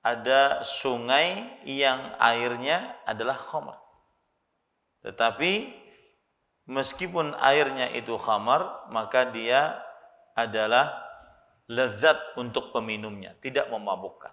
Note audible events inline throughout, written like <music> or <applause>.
ada sungai yang airnya adalah khamar. Tetapi meskipun airnya itu khamar, maka dia adalah lezat untuk peminumnya, tidak memabukkan.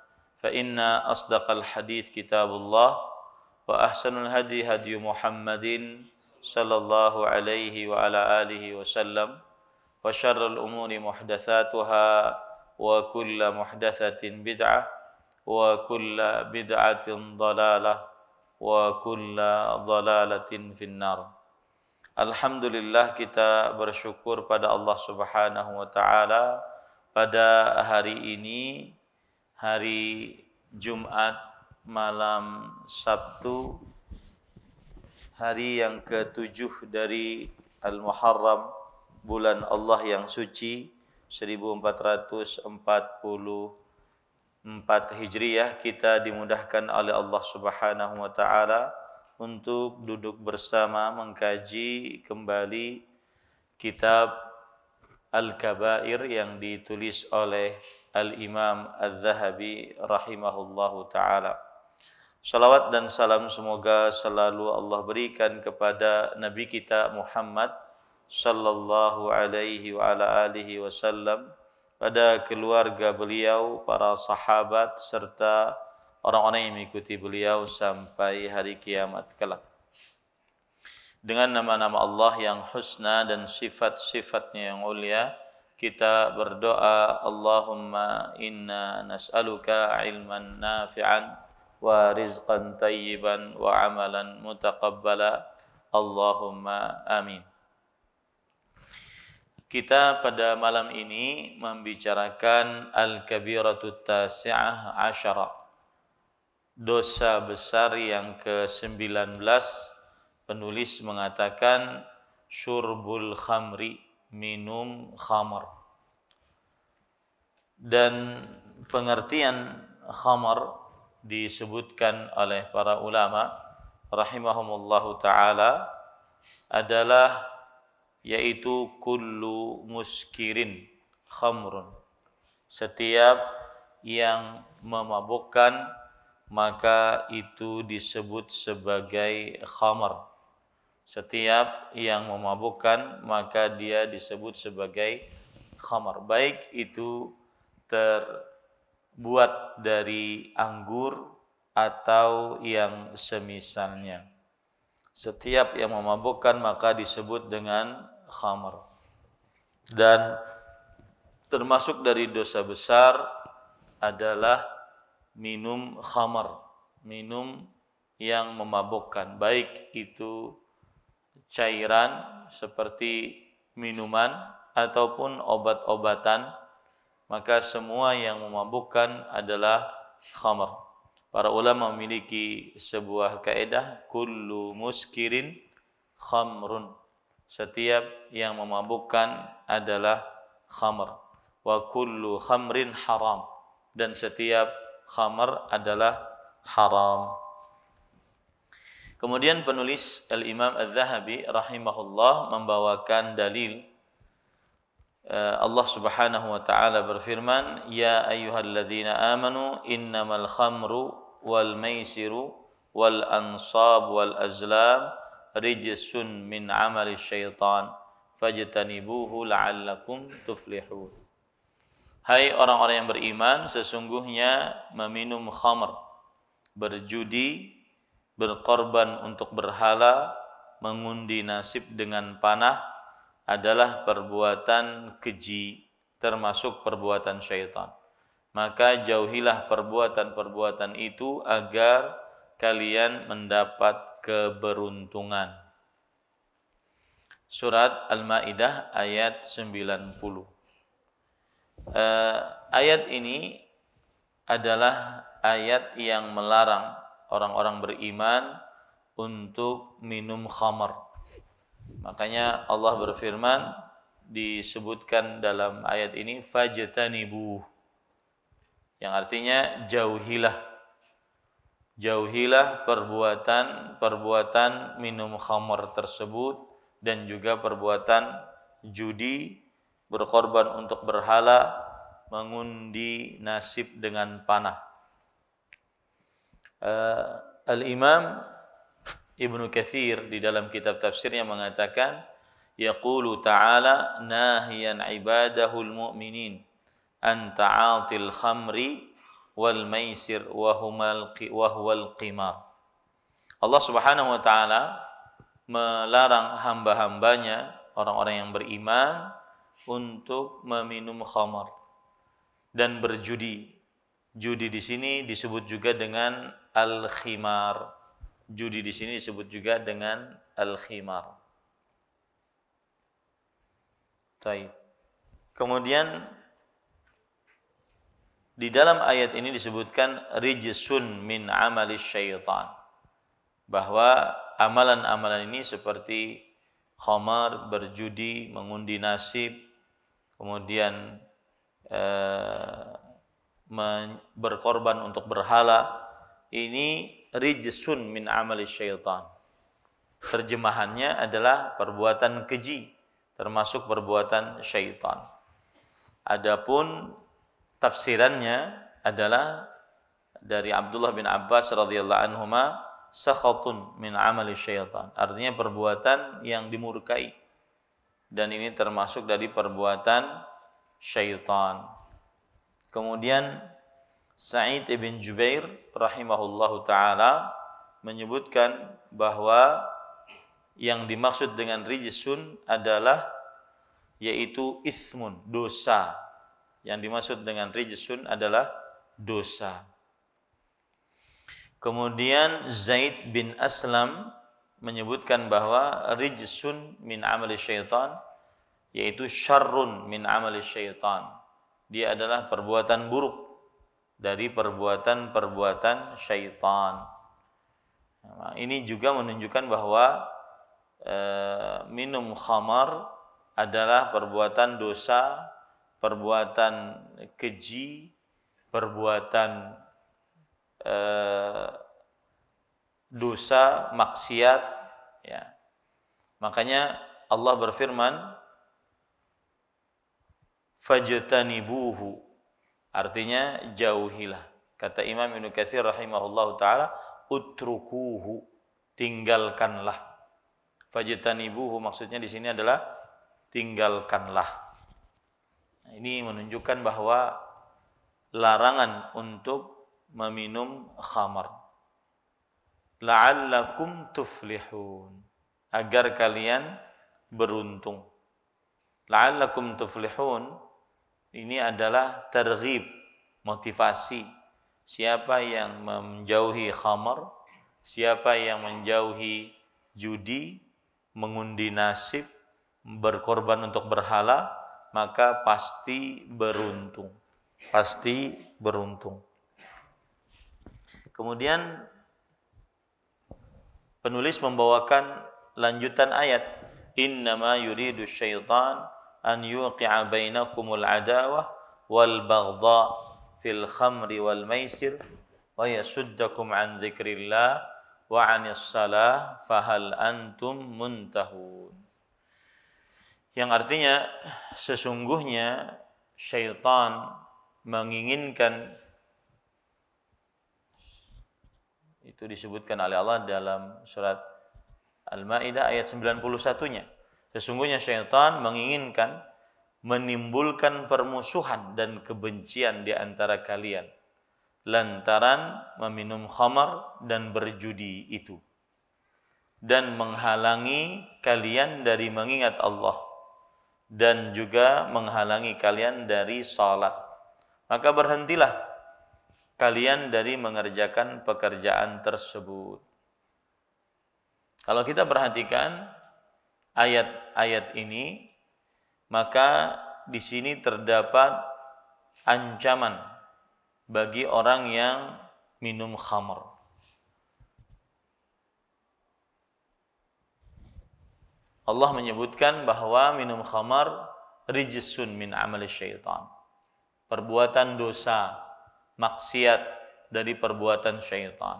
فإن أصدق الحديث كتاب الله وأحسن الهدي هدي محمد صلى الله عليه وعلى آله وسلم وشر الأمور محدثاتها وكل محدثة بدعة وكل بدعة ضلالة وكل ضلالة في النار الحمد لله kita bersyukur pada Allah Subhanahu wa taala pada hari ini hari Jumat malam Sabtu hari yang ketujuh dari Al-Muharram bulan Allah yang suci 1444 Hijriah kita dimudahkan oleh Allah Subhanahu wa taala untuk duduk bersama mengkaji kembali kitab Al-Kabair yang ditulis oleh Al-Imam Al-Zahabi rahimahullahu ta'ala. Salawat dan salam semoga selalu Allah berikan kepada Nabi kita Muhammad sallallahu alaihi wa ala alihi wasallam pada keluarga beliau, para sahabat serta orang-orang yang mengikuti beliau sampai hari kiamat kelak dengan nama-nama Allah yang husna dan sifat-sifatnya yang mulia kita berdoa Allahumma inna nas'aluka ilman nafi'an wa rizqan tayyiban wa amalan mutaqabbala Allahumma amin kita pada malam ini membicarakan al-kabiratut tasi'ah asyara dosa besar yang ke-19 penulis mengatakan syurbul khamri minum khamar dan pengertian khamar disebutkan oleh para ulama rahimahumullahu taala adalah yaitu kullu muskirin khamrun setiap yang memabukkan maka itu disebut sebagai khamar setiap yang memabukkan maka dia disebut sebagai khamar. Baik itu terbuat dari anggur atau yang semisalnya. Setiap yang memabukkan maka disebut dengan khamar. Dan termasuk dari dosa besar adalah minum khamar, minum yang memabukkan, baik itu cairan seperti minuman ataupun obat-obatan, maka semua yang memabukkan adalah khamar. Para ulama memiliki sebuah kaedah, kullu muskirin khamrun. Setiap yang memabukkan adalah khamar. Wa kullu khamrin haram. Dan setiap khamar adalah haram. Kemudian penulis Al-Imam Al-Zahabi rahimahullah membawakan dalil eh, Allah Subhanahu wa taala berfirman, "Ya ayyuhalladzina amanu innamal khamru wal maisiru wal ansab wal azlam rijsun min amali syaitan fajtanibuhu la'allakum tuflihun." Hai orang-orang yang beriman, sesungguhnya meminum khamr, berjudi berkorban untuk berhala, mengundi nasib dengan panah adalah perbuatan keji, termasuk perbuatan syaitan. Maka jauhilah perbuatan-perbuatan itu agar kalian mendapat keberuntungan. Surat Al-Maidah ayat 90. Uh, eh, ayat ini adalah ayat yang melarang orang-orang beriman untuk minum khamar. Makanya Allah berfirman disebutkan dalam ayat ini fajtanibu yang artinya jauhilah jauhilah perbuatan-perbuatan minum khamar tersebut dan juga perbuatan judi berkorban untuk berhala mengundi nasib dengan panah Eh, Al-Imam Ibnu Kathir di dalam kitab tafsirnya mengatakan yaqulu ta'ala nahiyan ibadahul mu'minin an ta'atil khamri wal maisir wa humal wa huwal qimar Allah Subhanahu wa taala melarang hamba-hambanya orang-orang yang beriman untuk meminum khamar dan berjudi. Judi di sini disebut juga dengan al-khimar. Judi di sini disebut juga dengan al-khimar. Taib. Kemudian di dalam ayat ini disebutkan rijsun min amali syaitan. Bahwa amalan-amalan ini seperti khamar, berjudi, mengundi nasib, kemudian eh, berkorban untuk berhala ini rijsun min amali syaitan. Terjemahannya adalah perbuatan keji, termasuk perbuatan syaitan. Adapun tafsirannya adalah dari Abdullah bin Abbas radhiyallahu ma sakhatun min amali syaitan. Artinya perbuatan yang dimurkai. Dan ini termasuk dari perbuatan syaitan. Kemudian Sa'id ibn Jubair rahimahullahu taala menyebutkan bahwa yang dimaksud dengan rijisun adalah yaitu ismun, dosa. Yang dimaksud dengan rijisun adalah dosa. Kemudian Zaid bin Aslam menyebutkan bahwa rijsun min amali syaitan yaitu syarrun min amali syaitan. Dia adalah perbuatan buruk dari perbuatan-perbuatan syaitan. Nah, ini juga menunjukkan bahwa e, minum khamar adalah perbuatan dosa, perbuatan keji, perbuatan e, dosa, maksiat. Ya. Makanya Allah berfirman, fajatanibuhu. Artinya jauhilah. Kata Imam Ibnu Katsir rahimahullah taala, utrukuhu, tinggalkanlah. Fajtanibuhu maksudnya di sini adalah tinggalkanlah. Nah, ini menunjukkan bahwa larangan untuk meminum khamar. La'allakum tuflihun. Agar kalian beruntung. La'allakum tuflihun ini adalah terghib, motivasi. Siapa yang menjauhi khamar, siapa yang menjauhi judi, mengundi nasib, berkorban untuk berhala, maka pasti beruntung. Pasti beruntung. Kemudian penulis membawakan lanjutan ayat innama yuridu syaitan an yuqi'a bainakumul adawah wal baghdha fil khamri wal maisir wa yasuddakum an dzikrillah wa anis salah fahal antum muntahun yang artinya sesungguhnya syaitan menginginkan itu disebutkan oleh Allah dalam surat Al-Maidah ayat 91-nya Sesungguhnya syaitan menginginkan menimbulkan permusuhan dan kebencian di antara kalian lantaran meminum khamar dan berjudi itu dan menghalangi kalian dari mengingat Allah dan juga menghalangi kalian dari salat maka berhentilah kalian dari mengerjakan pekerjaan tersebut kalau kita perhatikan ayat-ayat ini, maka di sini terdapat ancaman bagi orang yang minum khamr. Allah menyebutkan bahwa minum khamar rijisun min amal syaitan. Perbuatan dosa, maksiat dari perbuatan syaitan.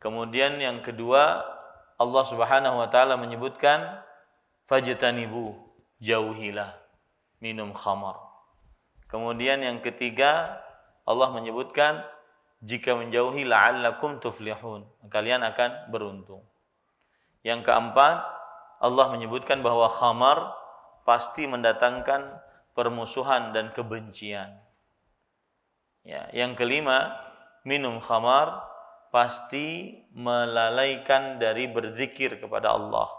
Kemudian yang kedua Allah Subhanahu wa taala menyebutkan fajtanibu jauhilah minum khamar. Kemudian yang ketiga Allah menyebutkan jika menjauhi la'allakum tuflihun, kalian akan beruntung. Yang keempat, Allah menyebutkan bahwa khamar pasti mendatangkan permusuhan dan kebencian. Ya, yang kelima, minum khamar pasti melalaikan dari berzikir kepada Allah,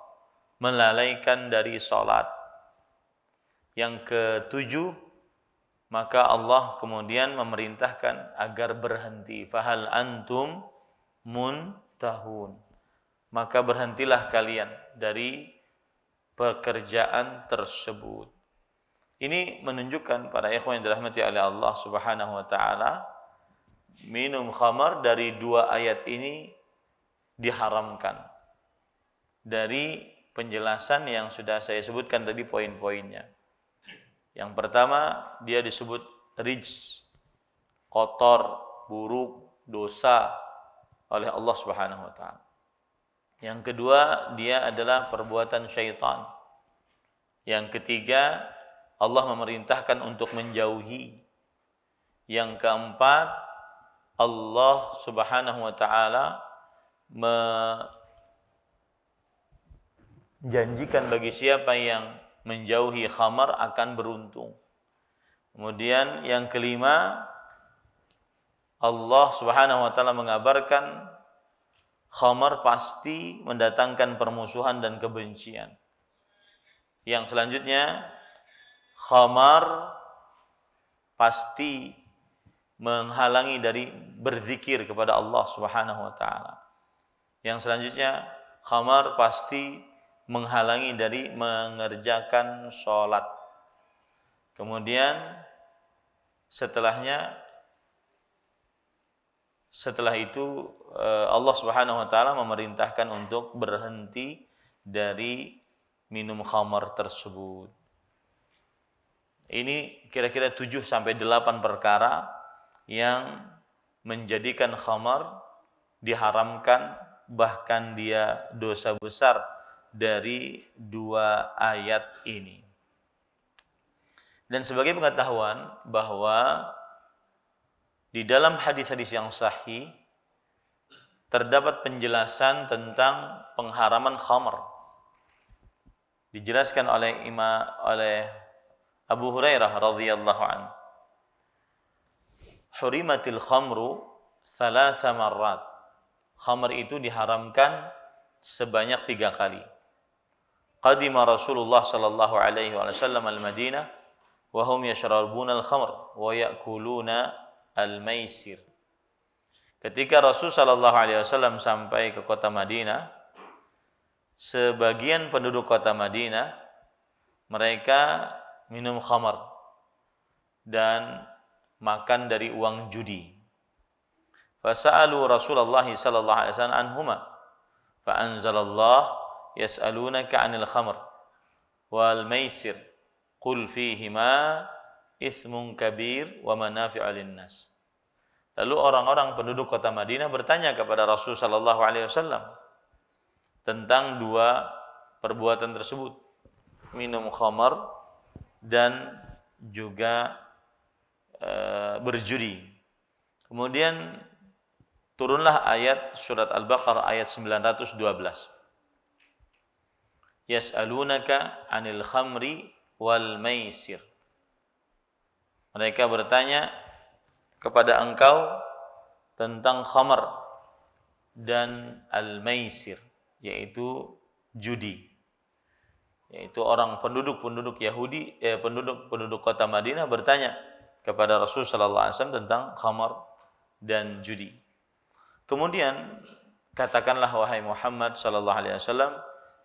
melalaikan dari sholat. Yang ketujuh, maka Allah kemudian memerintahkan agar berhenti. Fahal antum mun tahun Maka berhentilah kalian dari pekerjaan tersebut. Ini menunjukkan para ikhwan yang dirahmati oleh Allah Subhanahu wa taala minum khamar dari dua ayat ini diharamkan. Dari penjelasan yang sudah saya sebutkan tadi poin-poinnya. Yang pertama, dia disebut rijs, kotor, buruk, dosa oleh Allah Subhanahu wa taala. Yang kedua, dia adalah perbuatan syaitan. Yang ketiga, Allah memerintahkan untuk menjauhi. Yang keempat, Allah Subhanahu wa taala menjanjikan bagi siapa yang menjauhi khamar akan beruntung. Kemudian yang kelima Allah Subhanahu wa taala mengabarkan khamar pasti mendatangkan permusuhan dan kebencian. Yang selanjutnya khamar pasti menghalangi dari berzikir kepada Allah Subhanahu wa taala. Yang selanjutnya khamar pasti menghalangi dari mengerjakan sholat. Kemudian setelahnya setelah itu eh, Allah Subhanahu wa taala memerintahkan untuk berhenti dari minum khamar tersebut. Ini kira-kira 7 sampai 8 perkara yang menjadikan khamar diharamkan bahkan dia dosa besar dari dua ayat ini. Dan sebagai pengetahuan bahwa di dalam hadis-hadis yang sahih terdapat penjelasan tentang pengharaman khamar. Dijelaskan oleh Imam oleh Abu Hurairah radhiyallahu anhu hurimatil khamru thalatha marrat. Khamr itu diharamkan sebanyak tiga kali. Qadima Rasulullah sallallahu alaihi wasallam al-Madinah wa hum yashrabuna al-khamr wa ya'kuluna al-maisir. Ketika Rasul sallallahu alaihi wasallam sampai ke kota Madinah, sebagian penduduk kota Madinah mereka minum khamar dan makan dari uang judi. Fasa'alu Rasulullah sallallahu alaihi wasallam anhuma. Fa anzalallah yas'alunaka 'anil khamr wal maisir. Qul fihima ithmun kabir wa manafi'u linnas. Lalu orang-orang penduduk kota Madinah bertanya kepada Rasul sallallahu alaihi wasallam tentang dua perbuatan tersebut, minum khamar dan juga Eh, berjudi. Kemudian turunlah ayat surat Al-Baqarah ayat 912. Yas'alunaka 'anil khamri wal maisir. Mereka bertanya kepada engkau tentang khamar dan al-maisir yaitu judi yaitu orang penduduk-penduduk Yahudi eh, penduduk-penduduk kota Madinah bertanya kepada Rasul sallallahu alaihi wasallam tentang khamar dan judi. Kemudian katakanlah wahai Muhammad sallallahu alaihi wasallam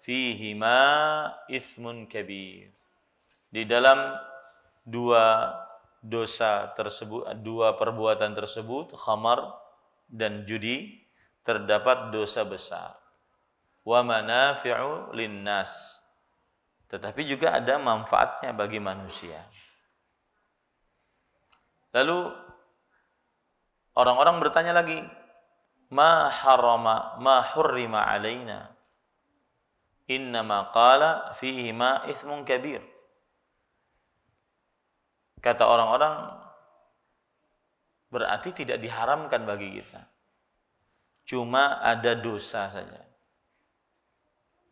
fihi ma ithmun kabir. Di dalam dua dosa tersebut, dua perbuatan tersebut, khamar dan judi terdapat dosa besar. Wa manafi'u linnas. Tetapi juga ada manfaatnya bagi manusia. Lalu orang-orang bertanya lagi, "Ma harrama ma hurrima alaina?" Innama qala fihi ma ithmun kabir. Kata orang-orang berarti tidak diharamkan bagi kita. Cuma ada dosa saja.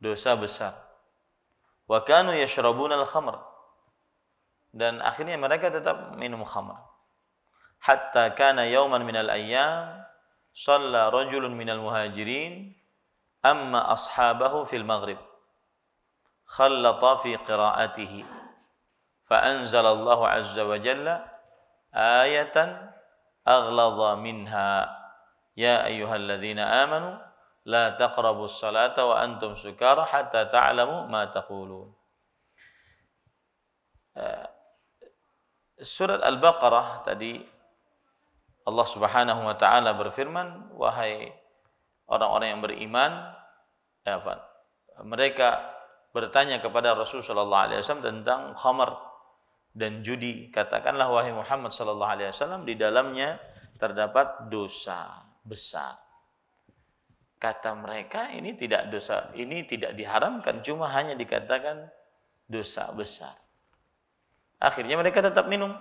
Dosa besar. Wa kanu yashrabuna al-khamr. Dan akhirnya mereka tetap minum khamr. حتى كان يوما من الأيام صلى رجل من المهاجرين أما أصحابه في المغرب خلط في قراءته فأنزل الله عز وجل آية أغلظ منها يا أيها الذين آمنوا لا تقربوا الصلاة وأنتم سكارى حتى تعلموا ما تقولون آه، سورة البقرة baqarah Allah Subhanahu wa taala berfirman, "Wahai orang-orang yang beriman, eh, apa? Mereka bertanya kepada Rasul sallallahu alaihi wasallam tentang khamar dan judi. Katakanlah wahai Muhammad sallallahu alaihi wasallam, di dalamnya terdapat dosa besar." Kata mereka, ini tidak dosa, ini tidak diharamkan, cuma hanya dikatakan dosa besar. Akhirnya mereka tetap minum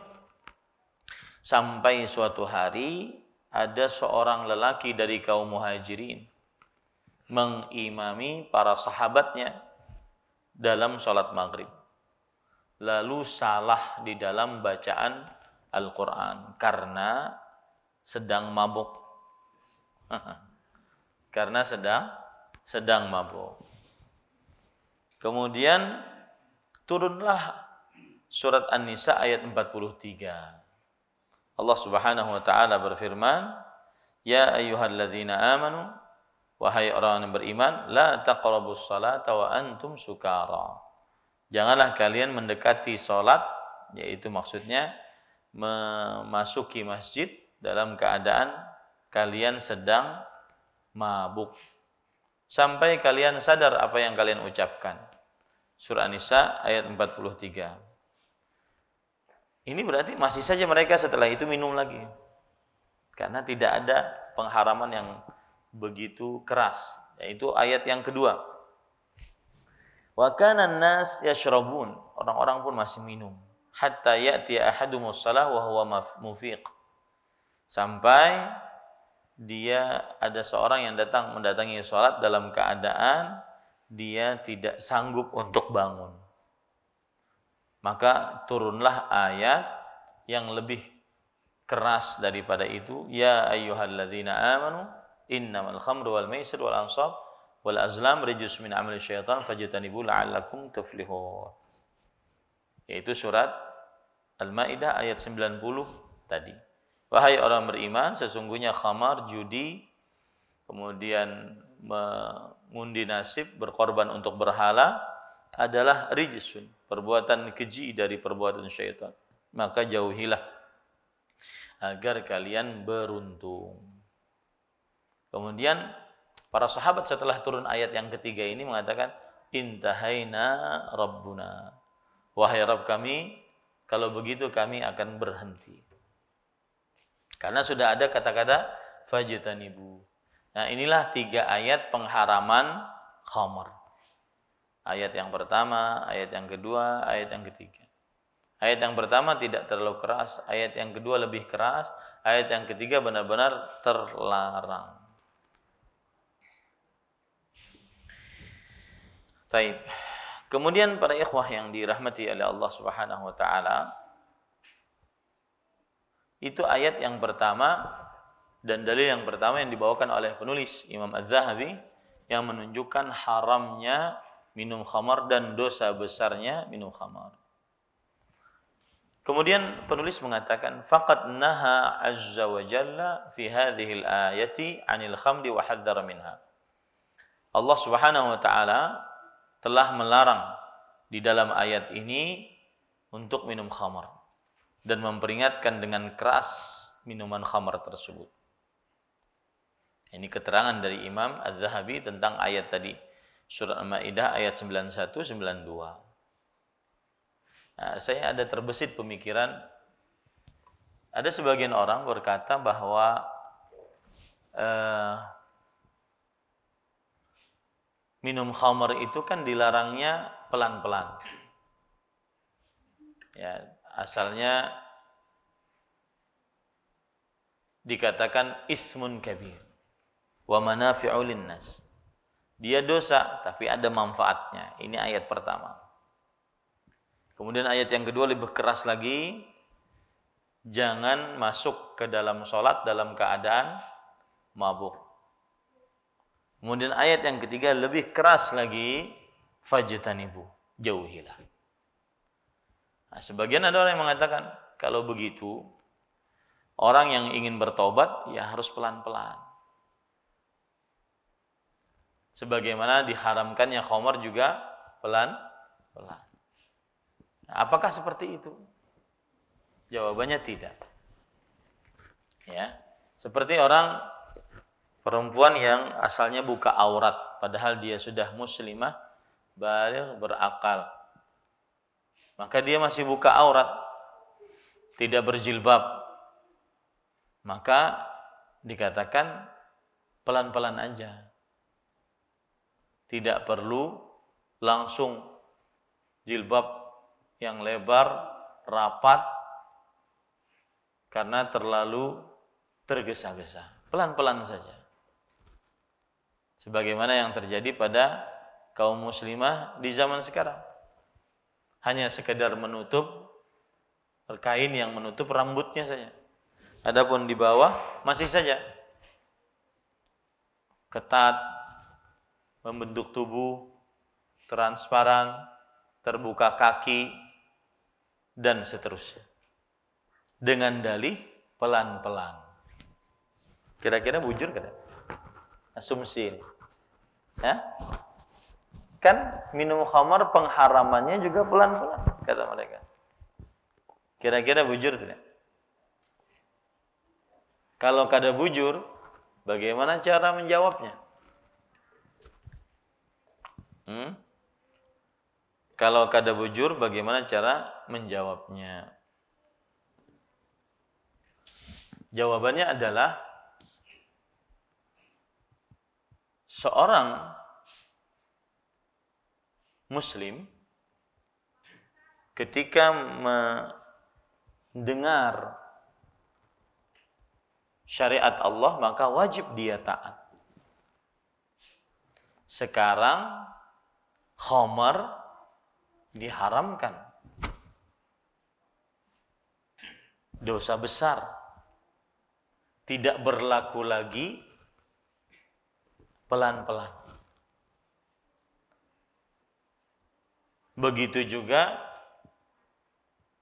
Sampai suatu hari ada seorang lelaki dari kaum muhajirin mengimami para sahabatnya dalam sholat maghrib. Lalu salah di dalam bacaan Al-Quran karena sedang mabuk. <laughs> karena sedang sedang mabuk. Kemudian turunlah surat An-Nisa ayat 43 Allah Subhanahu wa taala berfirman, "Ya ayyuhalladzina amanu" Wahai orang yang beriman, la taqrabus salata wa antum sukara. Janganlah kalian mendekati salat, yaitu maksudnya memasuki masjid dalam keadaan kalian sedang mabuk. Sampai kalian sadar apa yang kalian ucapkan. Surah An-Nisa ayat 43. Ini berarti masih saja mereka setelah itu minum lagi. Karena tidak ada pengharaman yang begitu keras. Yaitu ayat yang kedua. Wakanan nas yashrabun. Orang-orang pun masih minum. Hatta ya'ti ahadumus salah wa huwa mufiq. Sampai dia ada seorang yang datang mendatangi sholat dalam keadaan dia tidak sanggup untuk bangun maka turunlah ayat yang lebih keras daripada itu ya ayyuhalladzina amanu innamal khamru wal maisir wal ansab wal azlam rijus min amali syaitan fajtanibu la'allakum tuflihun yaitu surat Al-Maidah ayat 90 tadi wahai orang beriman sesungguhnya khamar judi kemudian mengundi nasib berkorban untuk berhala adalah rijisun, perbuatan keji dari perbuatan syaitan. Maka jauhilah agar kalian beruntung. Kemudian para sahabat setelah turun ayat yang ketiga ini mengatakan intahaina rabbuna. Wahai Rabb kami, kalau begitu kami akan berhenti. Karena sudah ada kata-kata fajtanibu. Nah, inilah tiga ayat pengharaman khamar. Ayat yang pertama, ayat yang kedua, ayat yang ketiga. Ayat yang pertama tidak terlalu keras, ayat yang kedua lebih keras, ayat yang ketiga benar-benar terlarang. Taib. Kemudian para ikhwah yang dirahmati oleh Allah Subhanahu wa taala itu ayat yang pertama dan dalil yang pertama yang dibawakan oleh penulis Imam Az-Zahabi yang menunjukkan haramnya minum khamar dan dosa besarnya minum khamar. Kemudian penulis mengatakan faqad naha azza wa jalla fi hadhihi al-ayati 'anil khamri wa hadzara minha. Allah Subhanahu wa taala telah melarang di dalam ayat ini untuk minum khamar dan memperingatkan dengan keras minuman khamar tersebut. Ini keterangan dari Imam Az-Zahabi tentang ayat tadi. Surat Al-Maidah ayat 91 92. Nah, saya ada terbesit pemikiran ada sebagian orang berkata bahwa eh, minum khamr itu kan dilarangnya pelan-pelan. Ya, asalnya dikatakan ismun kabir wa manafi'u linnas. Dia dosa, tapi ada manfaatnya. Ini ayat pertama. Kemudian ayat yang kedua lebih keras lagi. Jangan masuk ke dalam sholat dalam keadaan mabuk. Kemudian ayat yang ketiga lebih keras lagi, ibu, jauhilah. Nah, sebagian ada orang yang mengatakan, kalau begitu orang yang ingin bertobat ya harus pelan-pelan sebagaimana diharamkannya khamar juga pelan-pelan. Nah, apakah seperti itu? Jawabannya tidak. Ya. Seperti orang perempuan yang asalnya buka aurat padahal dia sudah muslimah, baligh, berakal. Maka dia masih buka aurat, tidak berjilbab. Maka dikatakan pelan-pelan aja tidak perlu langsung jilbab yang lebar, rapat, karena terlalu tergesa-gesa. Pelan-pelan saja. Sebagaimana yang terjadi pada kaum muslimah di zaman sekarang. Hanya sekedar menutup kain yang menutup rambutnya saja. Adapun di bawah masih saja ketat, membentuk tubuh, transparan, terbuka kaki, dan seterusnya. Dengan dalih pelan-pelan. Kira-kira bujur kan? Asumsi ini. Ya? Kan minum khamar pengharamannya juga pelan-pelan, kata mereka. Kira-kira bujur tidak? Kalau kada bujur, bagaimana cara menjawabnya? Hmm? Kalau kada bujur, bagaimana cara menjawabnya? Jawabannya adalah seorang muslim ketika mendengar syariat Allah maka wajib dia taat. Sekarang khomer diharamkan. Dosa besar. Tidak berlaku lagi pelan-pelan. Begitu juga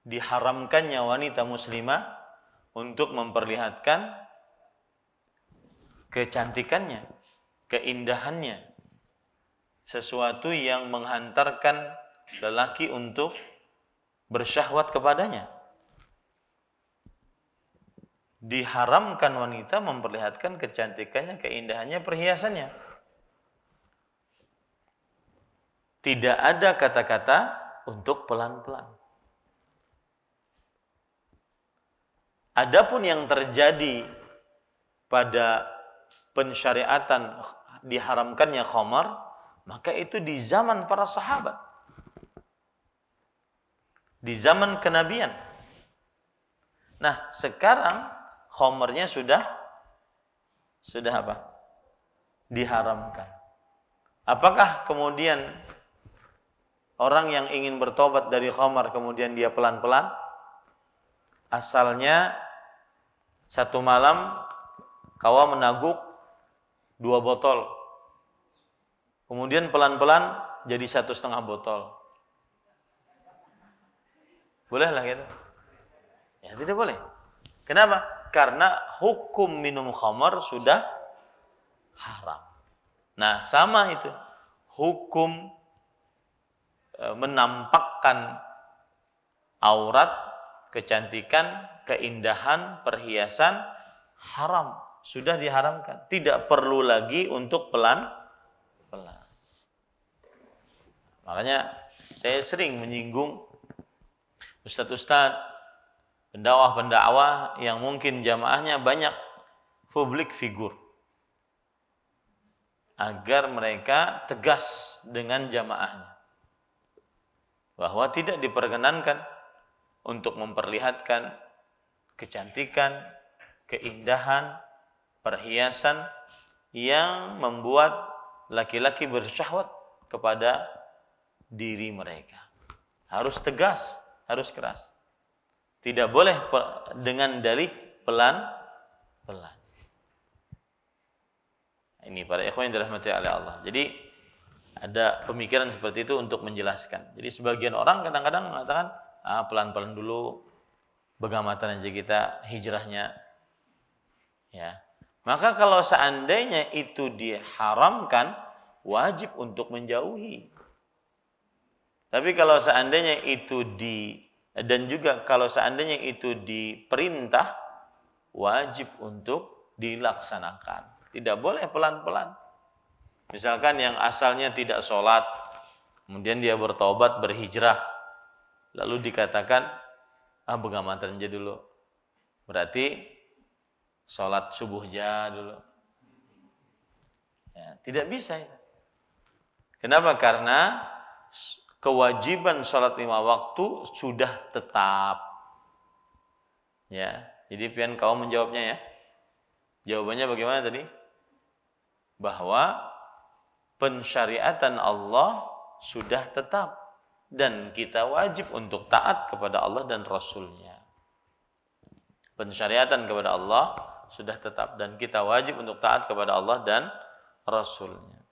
diharamkannya wanita muslimah untuk memperlihatkan kecantikannya, keindahannya, sesuatu yang menghantarkan lelaki untuk bersyahwat kepadanya. Diharamkan wanita memperlihatkan kecantikannya, keindahannya, perhiasannya. Tidak ada kata-kata untuk pelan-pelan. Adapun yang terjadi pada pensyariatan diharamkannya khamar maka itu di zaman para sahabat. Di zaman kenabian. Nah, sekarang khomernya sudah sudah apa? Diharamkan. Apakah kemudian orang yang ingin bertobat dari khomer kemudian dia pelan-pelan? Asalnya satu malam kawa menaguk dua botol Kemudian pelan-pelan jadi satu setengah botol. Boleh lah gitu? Ya tidak boleh. Kenapa? Karena hukum minum khamar sudah haram. Nah sama itu. Hukum e, menampakkan aurat, kecantikan, keindahan, perhiasan haram sudah diharamkan. Tidak perlu lagi untuk pelan Makanya saya sering menyinggung ustadz-ustadz, pendakwah-pendakwah yang mungkin jamaahnya banyak publik figur. Agar mereka tegas dengan jamaahnya. Bahwa tidak diperkenankan untuk memperlihatkan kecantikan, keindahan, perhiasan yang membuat laki-laki bersyahwat kepada diri mereka. Harus tegas, harus keras. Tidak boleh dengan dalih pelan-pelan. Ini para ikhwan yang dirahmati oleh Allah. Jadi ada pemikiran seperti itu untuk menjelaskan. Jadi sebagian orang kadang-kadang mengatakan ah, pelan-pelan dulu begamatan aja kita hijrahnya. Ya. Maka kalau seandainya itu diharamkan, wajib untuk menjauhi. Tapi kalau seandainya itu di dan juga kalau seandainya itu diperintah wajib untuk dilaksanakan. Tidak boleh pelan-pelan. Misalkan yang asalnya tidak sholat, kemudian dia bertobat, berhijrah, lalu dikatakan, ah pengamatan aja dulu. Berarti sholat subuh aja dulu. Ya, tidak bisa Kenapa? Karena kewajiban sholat lima waktu sudah tetap. Ya, jadi pian kau menjawabnya ya. Jawabannya bagaimana tadi? Bahwa pensyariatan Allah sudah tetap dan kita wajib untuk taat kepada Allah dan Rasulnya. Pensyariatan kepada Allah sudah tetap dan kita wajib untuk taat kepada Allah dan Rasulnya.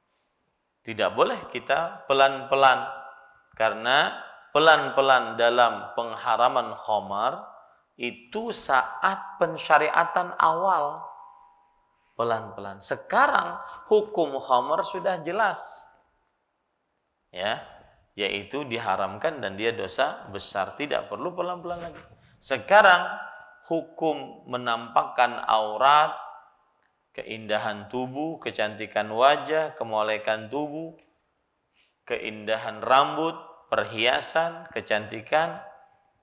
Tidak boleh kita pelan-pelan karena pelan-pelan dalam pengharaman khomar itu saat pensyariatan awal. Pelan-pelan. Sekarang hukum khomar sudah jelas. Ya, yaitu diharamkan dan dia dosa besar tidak perlu pelan-pelan lagi. Sekarang hukum menampakkan aurat, keindahan tubuh, kecantikan wajah, kemolekan tubuh keindahan rambut, perhiasan, kecantikan,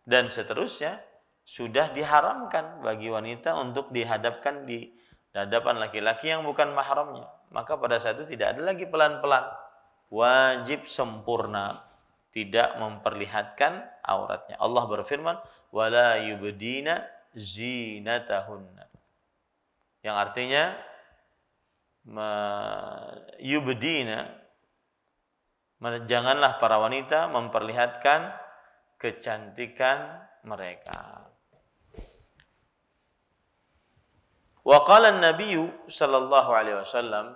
dan seterusnya sudah diharamkan bagi wanita untuk dihadapkan di hadapan laki-laki yang bukan mahramnya. Maka pada saat itu tidak ada lagi pelan-pelan. Wajib sempurna tidak memperlihatkan auratnya. Allah berfirman, "Wala yubdina zinatahunna." Yang artinya yubdina janganlah para wanita memperlihatkan kecantikan mereka. Wa qala an-nabiy sallallahu alaihi wasallam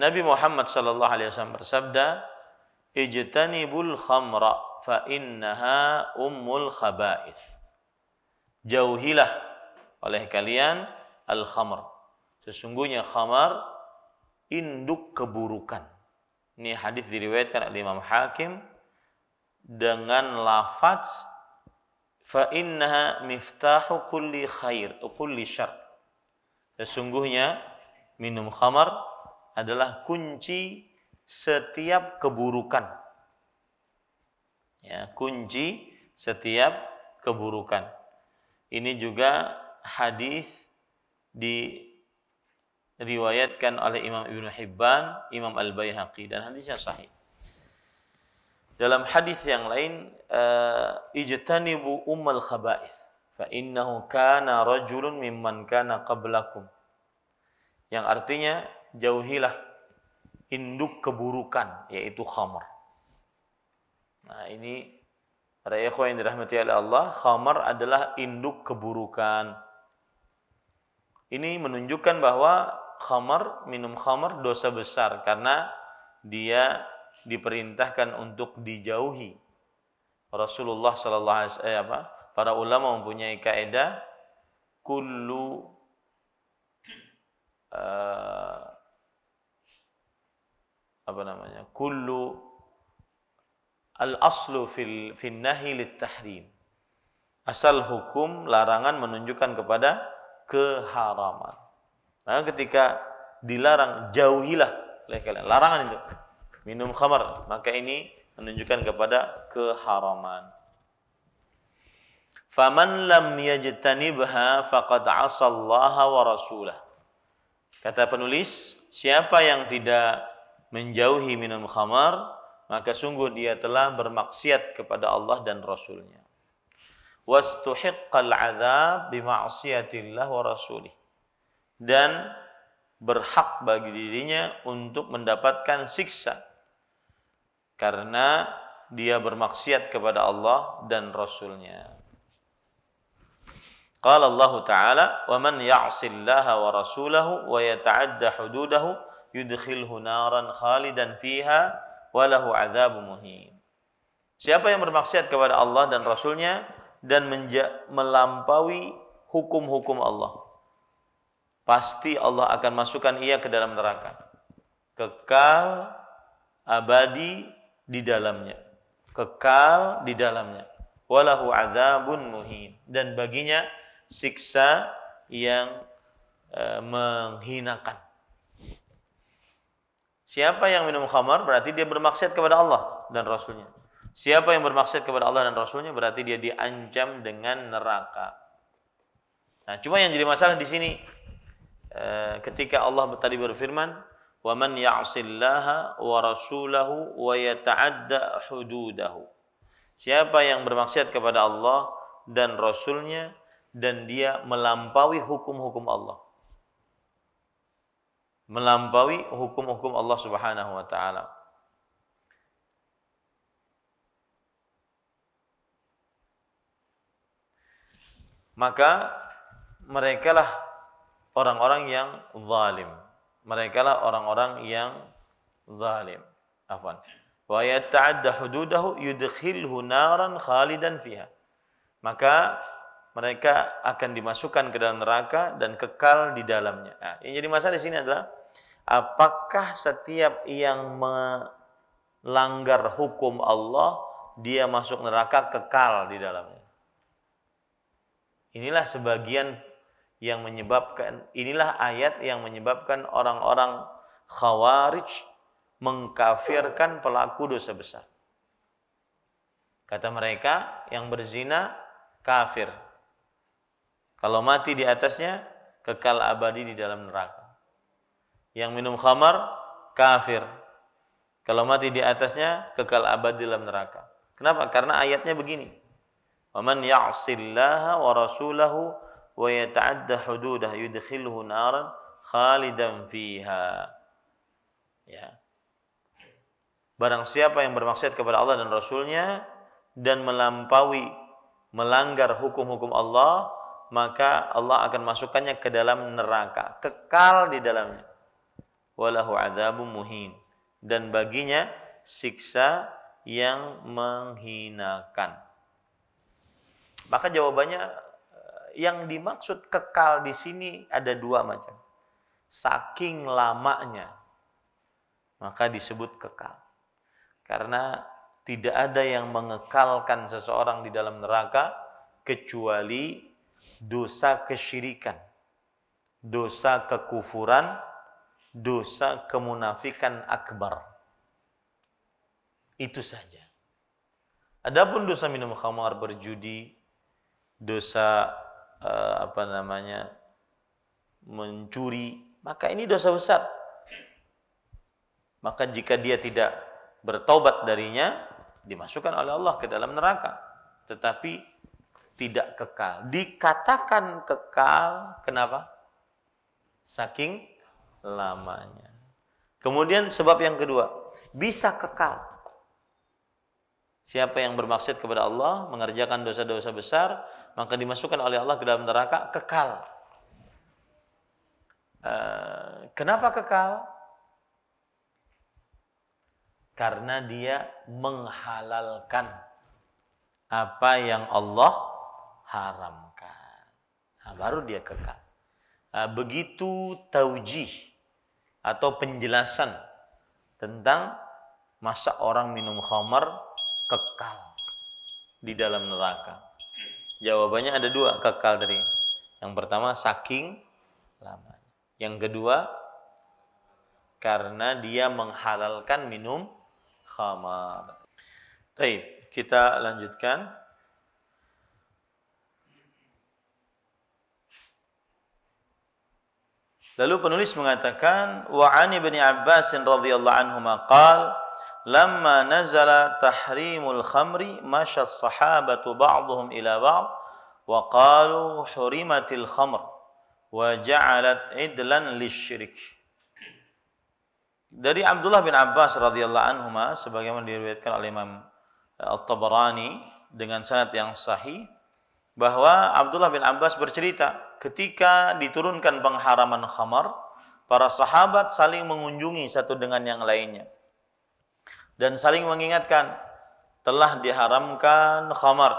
Nabi Muhammad sallallahu alaihi wasallam bersabda, "Ijtanibul khamra fa innaha ummul khaba'ith." Jauhilah oleh kalian al-khamr. Sesungguhnya khamar induk keburukan ini hadis diriwayatkan oleh Imam Hakim dengan lafaz fa innaha miftahu kulli khair kulli syar. Sesungguhnya minum khamar adalah kunci setiap keburukan. Ya, kunci setiap keburukan. Ini juga hadis di riwayatkan oleh Imam Ibnu Hibban, Imam Al-Baihaqi dan hadisnya sahih. Dalam hadis yang lain, eh, ijtanibu ummal khaba'ith fa innahu kana rajulun mimman kana qablakum. Yang artinya jauhilah induk keburukan yaitu khamr Nah, ini para ikhwan yang dirahmati oleh Allah, khamr adalah induk keburukan. Ini menunjukkan bahwa khamar, minum khamar dosa besar karena dia diperintahkan untuk dijauhi. Rasulullah sallallahu alaihi wasallam eh, apa? Para ulama mempunyai kaidah kullu uh, apa namanya? Kullu al-aslu fil fil nahi lit tahrim. Asal hukum larangan menunjukkan kepada keharaman. Maka nah, ketika dilarang jauhilah oleh kalian. Larangan itu minum khamar, maka ini menunjukkan kepada keharaman. Faman lam yajtanibha faqad asallaha wa rasulah. Kata penulis, siapa yang tidak menjauhi minum khamar, maka sungguh dia telah bermaksiat kepada Allah dan Rasulnya. Wastuhiqqal azab bima'siyatillah wa rasulih dan berhak bagi dirinya untuk mendapatkan siksa karena dia bermaksiat kepada Allah dan Rasulnya. Qala Allah Ta'ala, وَمَنْ يَعْصِ اللَّهَ وَرَسُولَهُ وَيَتَعَدَّ حُدُودَهُ يُدْخِلْهُ نَارًا خَالِدًا فِيهَا وَلَهُ عَذَابُ مُهِينٌ Siapa yang bermaksiat kepada Allah dan Rasulnya dan melampaui hukum-hukum Allah pasti Allah akan masukkan ia ke dalam neraka. Kekal abadi di dalamnya. Kekal di dalamnya. Walahu adzabun muhin dan baginya siksa yang e, menghinakan. Siapa yang minum khamar berarti dia bermaksud kepada Allah dan Rasulnya. Siapa yang bermaksud kepada Allah dan Rasulnya berarti dia diancam dengan neraka. Nah, cuma yang jadi masalah di sini Eh, ketika Allah tadi berfirman wa man ya'sillaha wa rasulahu wa yata'adda hududahu siapa yang bermaksiat kepada Allah dan rasulnya dan dia melampaui hukum-hukum Allah melampaui hukum-hukum Allah Subhanahu wa taala maka merekalah orang-orang yang zalim. Mereka lah orang-orang yang zalim. Afwan. Wa yata'adda hududahu yudkhilhu naran khalidan fiha. Maka mereka akan dimasukkan ke dalam neraka dan kekal di dalamnya. Nah, yang jadi masalah di sini adalah apakah setiap yang melanggar hukum Allah dia masuk neraka kekal di dalamnya. Inilah sebagian yang menyebabkan inilah ayat yang menyebabkan orang-orang khawarij mengkafirkan pelaku dosa besar. Kata mereka yang berzina kafir. Kalau mati di atasnya kekal abadi di dalam neraka. Yang minum khamar kafir. Kalau mati di atasnya kekal abadi dalam neraka. Kenapa? Karena ayatnya begini. Waman ya'sillaha wa rasulahu wa yata'adda hududah yudkhilhu naran khalidan fiha. Ya. Barang siapa yang bermaksiat kepada Allah dan Rasulnya dan melampaui, melanggar hukum-hukum Allah, maka Allah akan masukkannya ke dalam neraka, kekal di dalamnya. Walahu adzabun muhin. Dan baginya siksa yang menghinakan. Maka jawabannya yang dimaksud kekal di sini ada dua macam. Saking lamanya, maka disebut kekal. Karena tidak ada yang mengekalkan seseorang di dalam neraka kecuali dosa kesyirikan, dosa kekufuran, dosa kemunafikan akbar. Itu saja. Adapun dosa minum khamar berjudi, dosa uh, apa namanya mencuri, maka ini dosa besar. Maka jika dia tidak bertobat darinya, dimasukkan oleh Allah ke dalam neraka. Tetapi tidak kekal. Dikatakan kekal, kenapa? Saking lamanya. Kemudian sebab yang kedua, bisa kekal. Siapa yang bermaksud kepada Allah mengerjakan dosa-dosa besar, maka dimasukkan oleh Allah ke dalam neraka kekal. E, kenapa kekal? Karena dia menghalalkan apa yang Allah haramkan. Nah, baru dia kekal. E, begitu taujih atau penjelasan tentang masa orang minum khamar kekal di dalam neraka Jawabannya ada dua kekal tadi. Yang pertama saking lama. Yang kedua karena dia menghalalkan minum khamar. Baik, kita lanjutkan. Lalu penulis mengatakan wa ani ibni Abbas radhiyallahu anhu maqal lamma nazala tahrimul khamri masyat sahabatu ba'duhum ila ba'd wa qalu hurimatil khamr wa ja'alat idlan dari Abdullah bin Abbas radhiyallahu anhuma sebagaimana diriwayatkan oleh Imam Al-Tabarani dengan sanad yang sahih bahwa Abdullah bin Abbas bercerita ketika diturunkan pengharaman khamar para sahabat saling mengunjungi satu dengan yang lainnya dan saling mengingatkan telah diharamkan khamar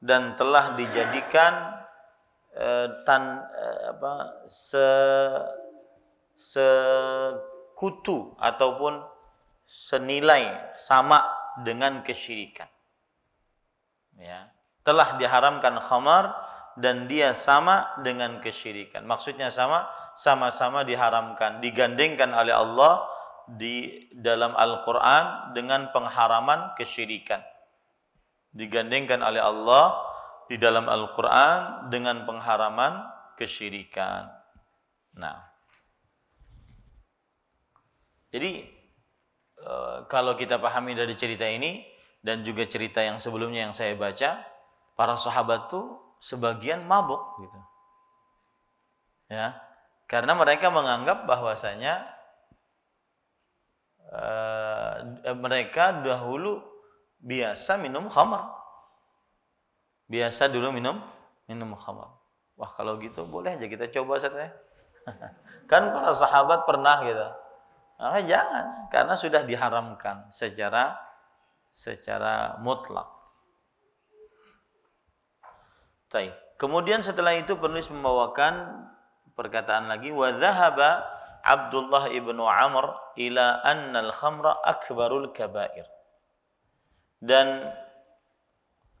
dan telah dijadikan e, tan e, apa se sekutu ataupun senilai sama dengan kesyirikan. Ya, telah diharamkan khamar dan dia sama dengan kesyirikan. Maksudnya sama, sama-sama diharamkan, digandengkan oleh Allah di dalam Al-Quran dengan pengharaman kesyirikan. Digandingkan oleh Allah di dalam Al-Quran dengan pengharaman kesyirikan. Nah, jadi eh, kalau kita pahami dari cerita ini dan juga cerita yang sebelumnya yang saya baca, para sahabat tuh sebagian mabuk gitu. Ya, karena mereka menganggap bahwasanya e, mereka dahulu biasa minum khamar. Biasa dulu minum minum khamar. Wah, kalau gitu boleh aja kita coba saja. Ya. <laughs> kan para sahabat pernah gitu. Nah, jangan karena sudah diharamkan secara secara mutlak. Baik. Kemudian setelah itu penulis membawakan perkataan lagi wa dhahaba Abdullah ibnu Amr ila al khamra akbarul kabair. Dan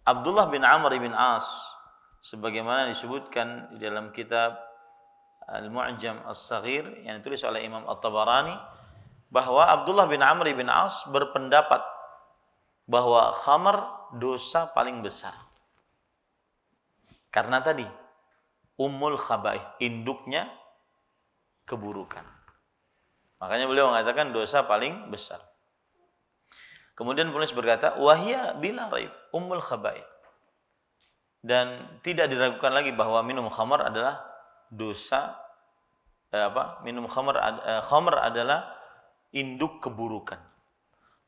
Abdullah bin Amr bin As sebagaimana disebutkan di dalam kitab Al-Mu'jam As-Saghir yang ditulis oleh Imam At-Tabarani bahwa Abdullah bin Amr bin As berpendapat bahwa khamar dosa paling besar. Karena tadi ummul khabaih, induknya keburukan. Makanya beliau mengatakan dosa paling besar. Kemudian penulis berkata, wahia bila raib, umul khabaib. Dan tidak diragukan lagi bahwa minum khamar adalah dosa eh, apa? Minum khamar eh, khamar adalah induk keburukan.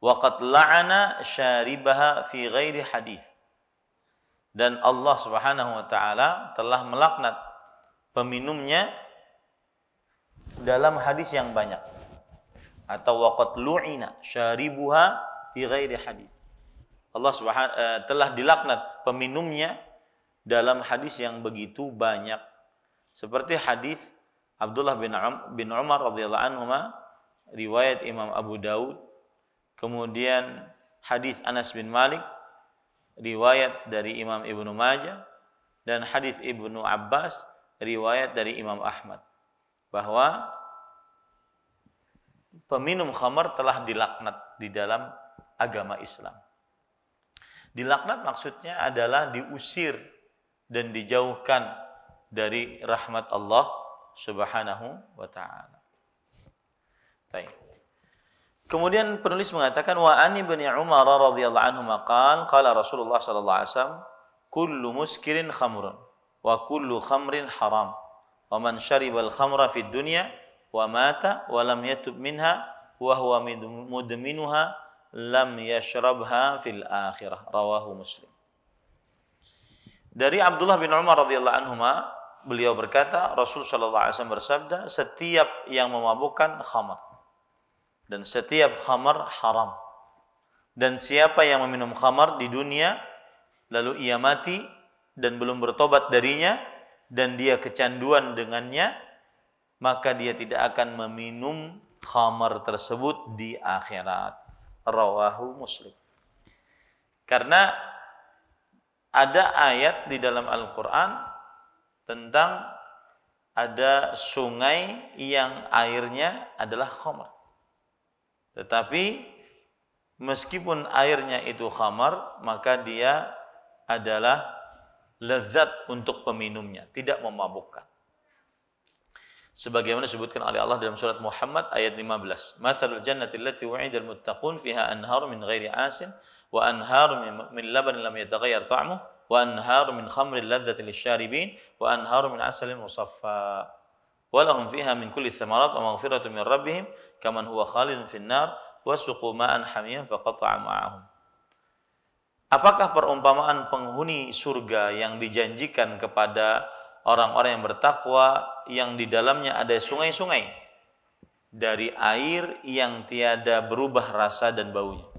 Waqat la'ana syaribaha fi ghairi hadith Dan Allah Subhanahu wa taala telah melaknat peminumnya dalam hadis yang banyak atau waqat lu'ina syaribuha fi ghairi hadis. Allah Subhanahu eh, telah dilaknat peminumnya dalam hadis yang begitu banyak. Seperti hadis Abdullah bin Am, bin Umar radhiyallahu anhu riwayat Imam Abu Daud, kemudian hadis Anas bin Malik riwayat dari Imam Ibnu Majah dan hadis Ibnu Abbas riwayat dari Imam Ahmad bahwa peminum khamar telah dilaknat di dalam agama Islam. Dilaknat maksudnya adalah diusir dan dijauhkan dari rahmat Allah Subhanahu wa taala. Baik. Kemudian penulis mengatakan wa ani bin Umar radhiyallahu anhu maqal qala Rasulullah sallallahu alaihi wasallam kullu muskirin khamrun wa kullu khamrin haram wa man syaribal khamra fid dunya wa mata wa lam yatub minha wa huwa mudminuha lam yashrabha fil akhirah rawahu muslim dari Abdullah bin Umar radhiyallahu anhuma beliau berkata Rasul sallallahu alaihi wasallam bersabda setiap yang memabukkan khamar dan setiap khamar haram dan siapa yang meminum khamar di dunia lalu ia mati dan belum bertobat darinya dan dia kecanduan dengannya maka dia tidak akan meminum khamar tersebut di akhirat. Rawahu Muslim. Karena ada ayat di dalam Al-Qur'an tentang ada sungai yang airnya adalah khamar. Tetapi meskipun airnya itu khamar, maka dia adalah lezat untuk peminumnya, tidak memabukkan sebagaimana disebutkan oleh Allah dalam surat Muhammad ayat 15. Matsalul jannati allati wu'idal muttaqun fiha anharu min ghairi asin wa anharu min laban lam yataghayyar ta'mu wa anharu min khamrin ladzati lisyaribin wa anharu min asalin musaffa wa lahum fiha min kulli thamarat wa maghfiratun min rabbihim kaman huwa khalidun fin nar wa suqu ma'an hamiyan faqata'a ma'ahum. Apakah perumpamaan penghuni surga yang dijanjikan kepada orang-orang yang bertakwa yang di dalamnya ada sungai-sungai dari air yang tiada berubah rasa dan baunya.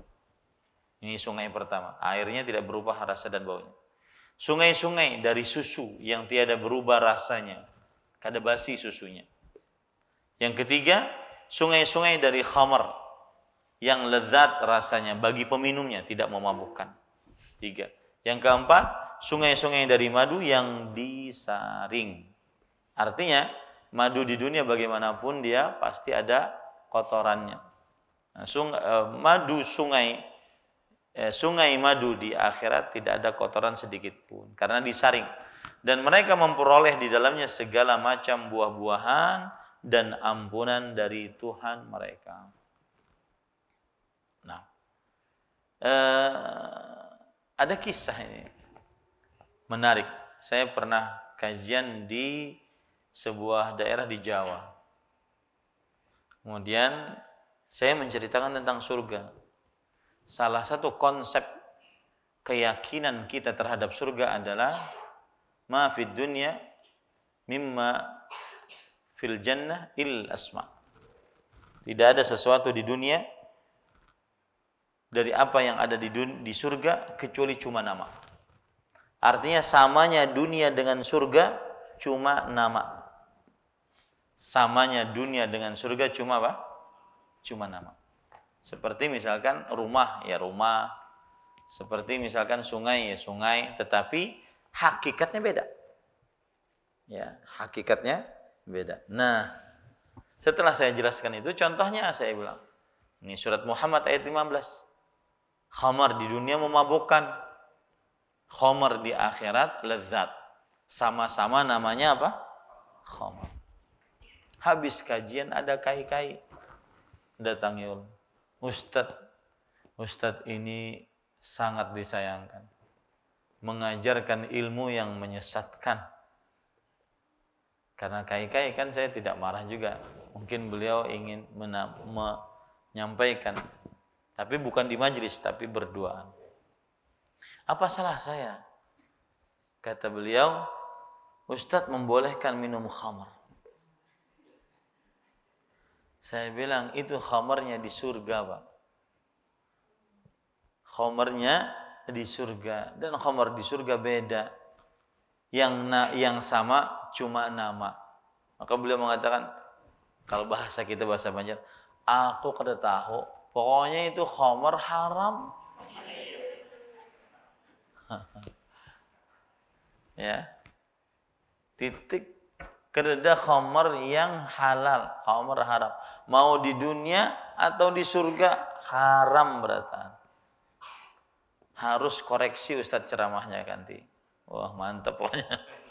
Ini sungai pertama, airnya tidak berubah rasa dan baunya. Sungai-sungai dari susu yang tiada berubah rasanya, kada basi susunya. Yang ketiga, sungai-sungai dari khamar yang lezat rasanya bagi peminumnya tidak memabukkan. Tiga. Yang keempat, sungai-sungai dari madu yang disaring Artinya madu di dunia bagaimanapun dia pasti ada kotorannya. Nah, sung, eh, madu sungai eh, sungai madu di akhirat tidak ada kotoran sedikit pun karena disaring dan mereka memperoleh di dalamnya segala macam buah-buahan dan ampunan dari Tuhan mereka. Nah, eh, ada kisah ini menarik. Saya pernah kajian di sebuah daerah di Jawa. Kemudian saya menceritakan tentang surga. Salah satu konsep keyakinan kita terhadap surga adalah ma dunia dunya mimma fil jannah il asma. Tidak ada sesuatu di dunia dari apa yang ada di dun di surga kecuali cuma nama. Artinya samanya dunia dengan surga cuma nama samanya dunia dengan surga cuma apa? Cuma nama. Seperti misalkan rumah ya rumah, seperti misalkan sungai ya sungai, tetapi hakikatnya beda. Ya, hakikatnya beda. Nah, setelah saya jelaskan itu contohnya saya bilang, ini surat Muhammad ayat 15. Khamar di dunia memabukkan. Khamar di akhirat lezat. Sama-sama namanya apa? Khamar. Habis kajian ada kai-kai. Datang Yul. Ustadz, Ustadz ini sangat disayangkan. Mengajarkan ilmu yang menyesatkan. Karena kai-kai kan saya tidak marah juga. Mungkin beliau ingin menyampaikan. Tapi bukan di majlis tapi berduaan. Apa salah saya? Kata beliau, Ustadz membolehkan minum khamar. Saya bilang itu khamarnya di surga, Pak. Khamarnya di surga dan khamar di surga beda. Yang na, yang sama cuma nama. Maka beliau mengatakan kalau bahasa kita bahasa Banjar, aku kada tahu, pokoknya itu khamar haram. <laughs> ya. Titik kerda khamar yang halal khamar haram mau di dunia atau di surga haram berarti. harus koreksi Ustadz ceramahnya ganti wah mantep pokoknya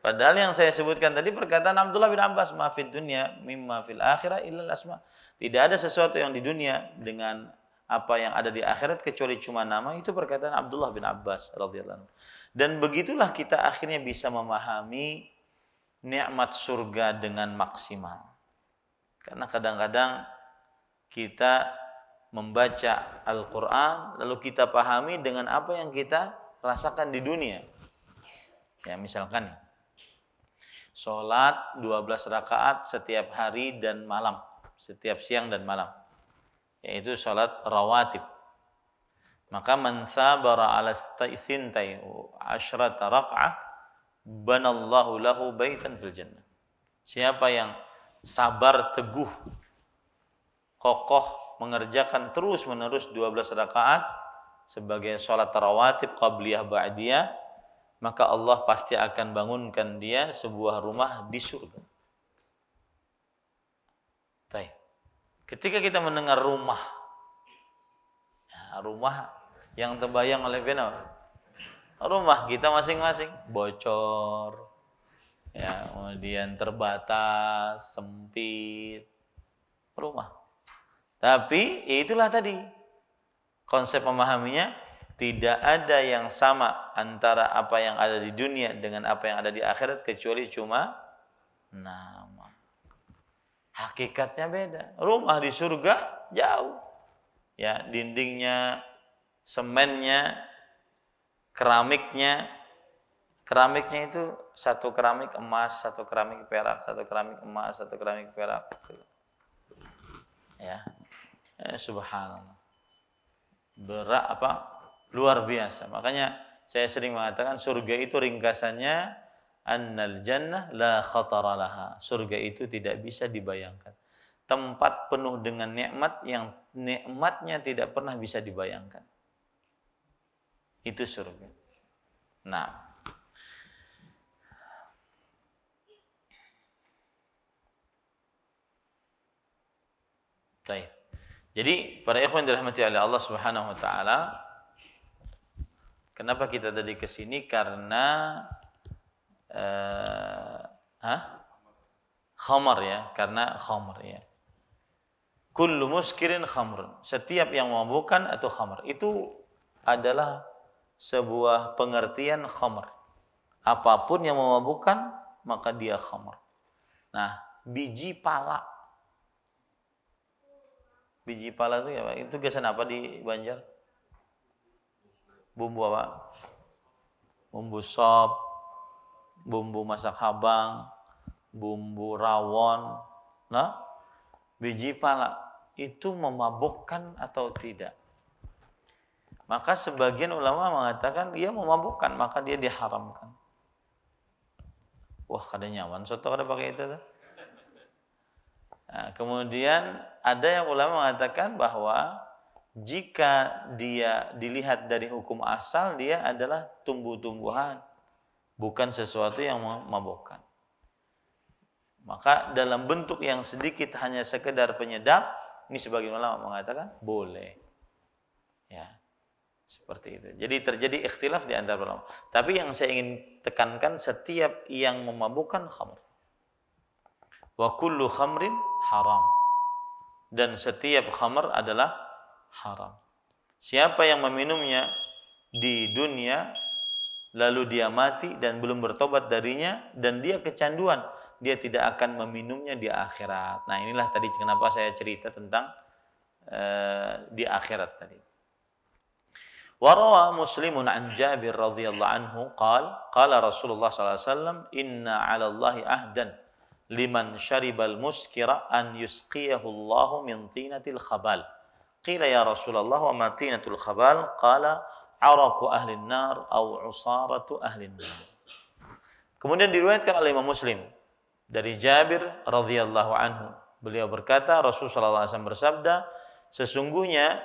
Padahal yang saya sebutkan tadi perkataan Abdullah bin Abbas, maafin dunia, mimma fil akhirah illal asma. Tidak ada sesuatu yang di dunia dengan apa yang ada di akhirat kecuali cuma nama itu perkataan Abdullah bin Abbas radhiyallahu Dan begitulah kita akhirnya bisa memahami nikmat surga dengan maksimal. Karena kadang-kadang kita membaca Al-Quran, lalu kita pahami dengan apa yang kita rasakan di dunia. Ya misalkan Sholat 12 rakaat setiap hari dan malam, setiap siang dan malam. Yaitu sholat rawatib. Maka man sabara ala sintay asyrata raka'ah banallahu lahu baitan fil jannah. Siapa yang sabar teguh kokoh mengerjakan terus-menerus 12 rakaat sebagai sholat tarawatib qabliyah ba'diyah maka Allah pasti akan bangunkan dia sebuah rumah di surga. Baik. Ketika kita mendengar rumah, nah, rumah yang terbayang oleh benar rumah kita masing-masing bocor ya kemudian terbatas sempit rumah tapi ya itulah tadi konsep memahaminya tidak ada yang sama antara apa yang ada di dunia dengan apa yang ada di akhirat kecuali cuma nama hakikatnya beda rumah di surga jauh ya dindingnya semennya keramiknya keramiknya itu satu keramik emas, satu keramik perak, satu keramik emas, satu keramik perak. Gitu. Ya. Eh, subhanallah. berak apa? Luar biasa. Makanya saya sering mengatakan surga itu ringkasannya annal jannah la khatara laha. Surga itu tidak bisa dibayangkan. Tempat penuh dengan nikmat yang nikmatnya tidak pernah bisa dibayangkan. Itu surga. Nah, Baik. Jadi para ikhwan dirahmati oleh Allah Subhanahu wa taala, kenapa kita tadi ke sini karena eh uh, khamar ya, karena khamar ya. Kullu muskirin khamrun. Setiap yang memabukkan atau khamar itu adalah sebuah pengertian khamr. Apapun yang memabukkan, maka dia khamr. Nah, biji pala. Biji pala itu ya, Itu kesan apa di Banjar? Bumbu apa? Bumbu sop, bumbu masak habang, bumbu rawon. Nah, biji pala itu memabukkan atau tidak? Maka sebagian ulama mengatakan dia memabukkan, maka dia diharamkan. Wah, kada nyaman soto kada pakai itu tuh. Nah, kemudian ada yang ulama mengatakan bahwa jika dia dilihat dari hukum asal dia adalah tumbuh-tumbuhan bukan sesuatu yang memabukkan maka dalam bentuk yang sedikit hanya sekedar penyedap ini sebagian ulama mengatakan boleh ya seperti itu. Jadi terjadi ikhtilaf di antara ulama. Tapi yang saya ingin tekankan setiap yang memabukkan khamr. Wa kullu khamrin haram. Dan setiap khamr adalah haram. Siapa yang meminumnya di dunia lalu dia mati dan belum bertobat darinya dan dia kecanduan, dia tidak akan meminumnya di akhirat. Nah, inilah tadi kenapa saya cerita tentang uh, di akhirat tadi. وروى مسلم عن جابر رضي الله عنه قال قال رسول الله صلى الله عليه وسلم إن على الله أهدا لمن شرب المسكر أن يسقيه الله من طينة الخبال قيل يا رسول الله وما طينة الخبال قال عرق أهل النار أو عصارة أهل النار Kemudian diriwayatkan oleh Imam Muslim dari Jabir radhiyallahu anhu. Beliau berkata, Rasulullah SAW bersabda, sesungguhnya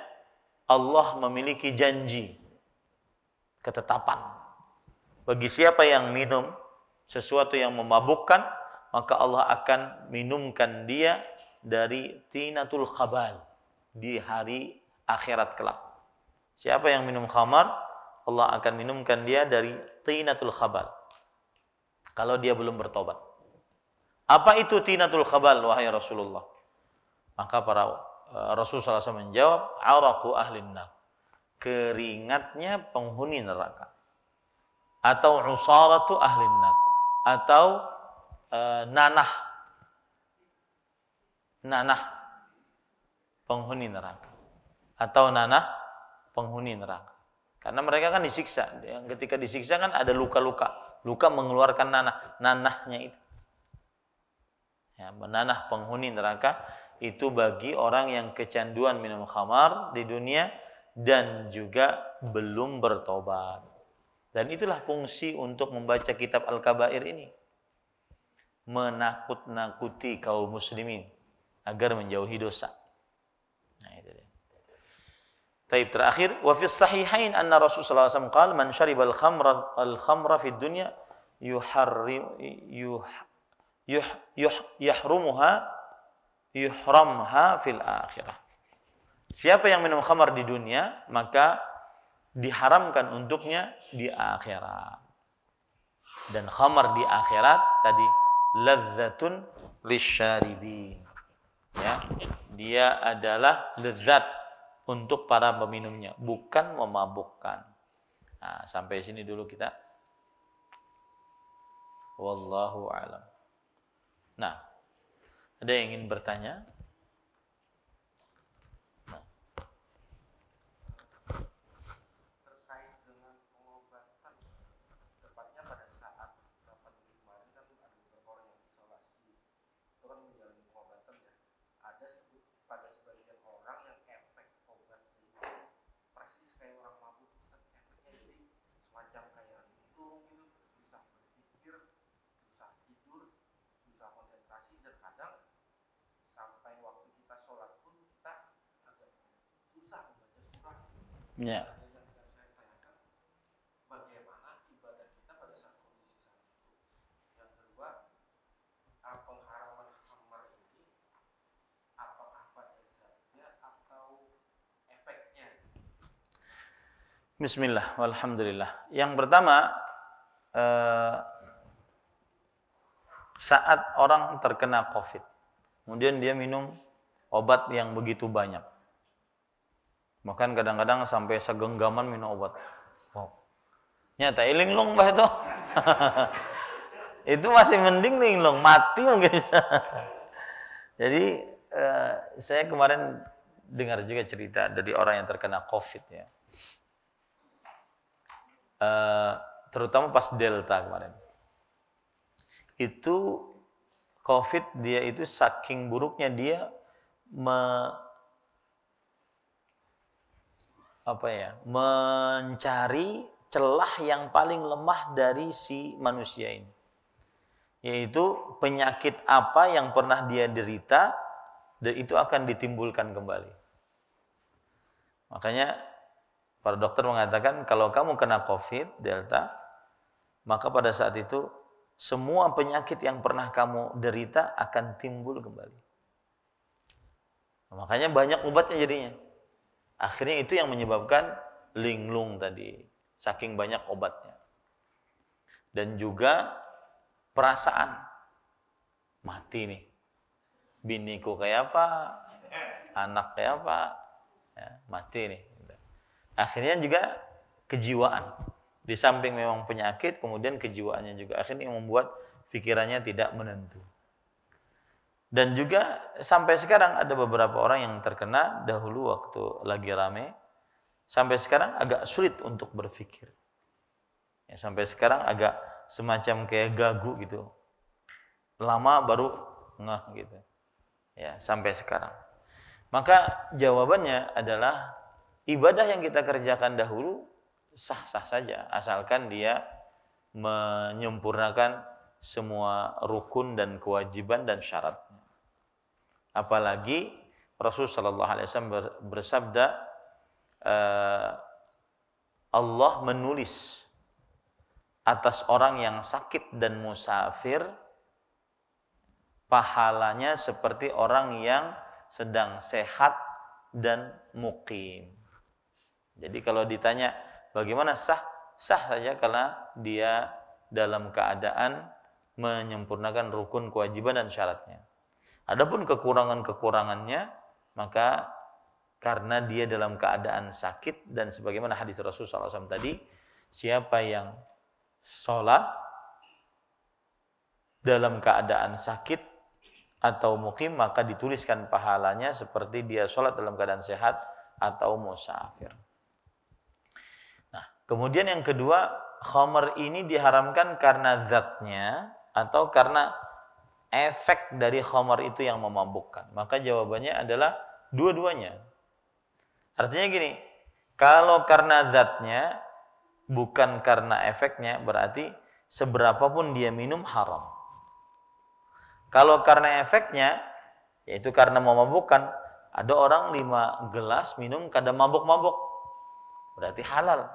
Allah memiliki janji ketetapan. Bagi siapa yang minum sesuatu yang memabukkan, maka Allah akan minumkan dia dari tinatul khabal di hari akhirat kelak. Siapa yang minum khamar, Allah akan minumkan dia dari tinatul khabal. Kalau dia belum bertobat. Apa itu tinatul khabal wahai Rasulullah? Maka para Eh, Rasul SAW menjawab, araku ahlin Keringatnya penghuni neraka. Atau usaratu ahlin Atau e, nanah. Nanah. Penghuni neraka. Atau nanah penghuni neraka. Karena mereka kan disiksa. ketika disiksa kan ada luka-luka. Luka mengeluarkan nanah. Nanahnya itu. Ya, menanah penghuni neraka itu bagi orang yang kecanduan minum khamar di dunia dan juga belum bertobat. Dan itulah fungsi untuk membaca kitab Al-Kabair ini. Menakut-nakuti kaum muslimin agar menjauhi dosa. Nah, itu dia. Taib terakhir, wa fi sahihain anna Rasulullah SAW qala man al khamra al khamra fi dunya yuharri yuh, yuh, yuh, yuh yahrumuha yuhramha fil akhirah. Siapa yang minum khamar di dunia, maka diharamkan untuknya di akhirat. Dan khamar di akhirat tadi ladzatun lisyaribin. Ya, dia adalah lezat untuk para peminumnya, bukan memabukkan. Nah, sampai sini dulu kita. Wallahu alam. Nah, ada yang ingin bertanya? Ya. Bismillah, walhamdulillah. Yang pertama, eh, saat orang terkena COVID, kemudian dia minum obat yang begitu banyak, Bahkan kadang-kadang sampai segenggaman minum obat. Wow. Nyata long bah itu. <laughs> itu masih mending long mati mungkin <laughs> Jadi eh, saya kemarin dengar juga cerita dari orang yang terkena COVID ya. Eh, terutama pas Delta kemarin. Itu COVID dia itu saking buruknya dia apa ya mencari celah yang paling lemah dari si manusia ini yaitu penyakit apa yang pernah dia derita dan itu akan ditimbulkan kembali makanya para dokter mengatakan kalau kamu kena covid delta maka pada saat itu semua penyakit yang pernah kamu derita akan timbul kembali makanya banyak obatnya jadinya Akhirnya itu yang menyebabkan linglung tadi, saking banyak obatnya. Dan juga perasaan mati nih. Biniku kayak apa? Anak kayak apa? Ya, mati nih. Akhirnya juga kejiwaan. Di samping memang penyakit, kemudian kejiwaannya juga akhirnya membuat pikirannya tidak menentu. Dan juga sampai sekarang ada beberapa orang yang terkena dahulu waktu lagi rame. Sampai sekarang agak sulit untuk berpikir. Ya, sampai sekarang agak semacam kayak gagu gitu. Lama baru ngah gitu. Ya, sampai sekarang. Maka jawabannya adalah ibadah yang kita kerjakan dahulu sah-sah saja asalkan dia menyempurnakan semua rukun dan kewajiban dan syarat. Apalagi Rasul Shallallahu Alaihi Wasallam bersabda, eh, Allah menulis atas orang yang sakit dan musafir pahalanya seperti orang yang sedang sehat dan mukim. Jadi kalau ditanya bagaimana sah? Sah saja karena dia dalam keadaan menyempurnakan rukun kewajiban dan syaratnya. Adapun kekurangan-kekurangannya maka karena dia dalam keadaan sakit dan sebagaimana hadis Rasul SAW tadi, siapa yang sholat dalam keadaan sakit atau mukim maka dituliskan pahalanya seperti dia sholat dalam keadaan sehat atau musafir. Nah, kemudian yang kedua, khomer ini diharamkan karena zatnya atau karena efek dari khamar itu yang memabukkan? Maka jawabannya adalah dua-duanya. Artinya gini, kalau karena zatnya bukan karena efeknya berarti seberapapun dia minum haram. Kalau karena efeknya yaitu karena memabukkan, ada orang lima gelas minum kadang mabuk-mabuk. Berarti halal.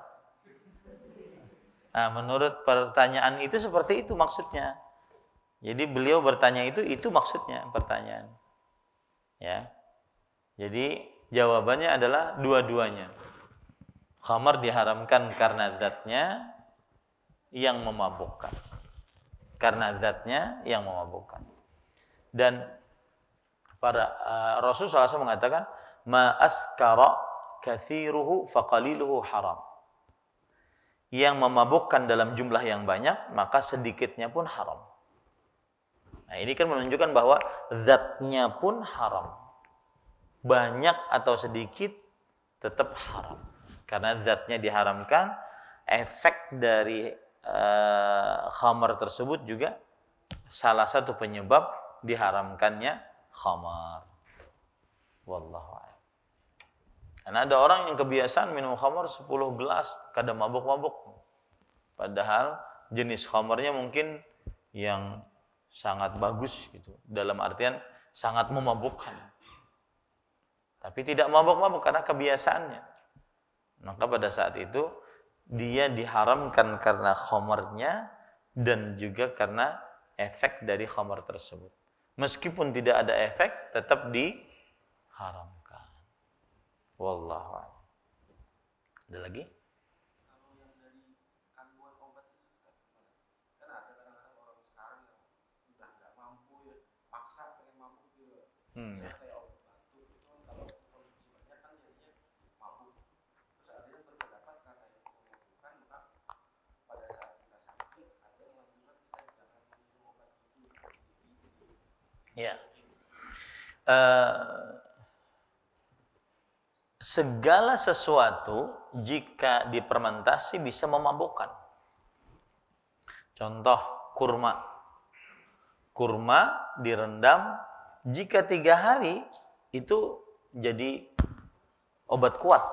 Nah, menurut pertanyaan itu seperti itu maksudnya. Jadi beliau bertanya itu itu maksudnya pertanyaan. Ya. Jadi jawabannya adalah dua-duanya. Khamar diharamkan karena zatnya yang memabukkan. Karena zatnya yang memabukkan. Dan para uh, Rasul SAW mengatakan ma askara kathiruhu faqaliluhu haram yang memabukkan dalam jumlah yang banyak maka sedikitnya pun haram Nah, ini kan menunjukkan bahwa zatnya pun haram. Banyak atau sedikit tetap haram. Karena zatnya diharamkan, efek dari uh, khamar tersebut juga salah satu penyebab diharamkannya khamar. Wallahu a'lam. Karena ada orang yang kebiasaan minum khamar 10 gelas, kadang mabuk-mabuk. Padahal jenis khamarnya mungkin yang sangat bagus gitu. Dalam artian sangat memabukkan. Tapi tidak mabuk-mabuk karena kebiasaannya. Maka pada saat itu dia diharamkan karena khomernya dan juga karena efek dari khomer tersebut. Meskipun tidak ada efek, tetap diharamkan. Wallahu Ada lagi? Hmm. Ya. Uh, segala sesuatu jika dipermentasi bisa memabukkan. Contoh kurma. Kurma direndam jika tiga hari itu jadi obat kuat.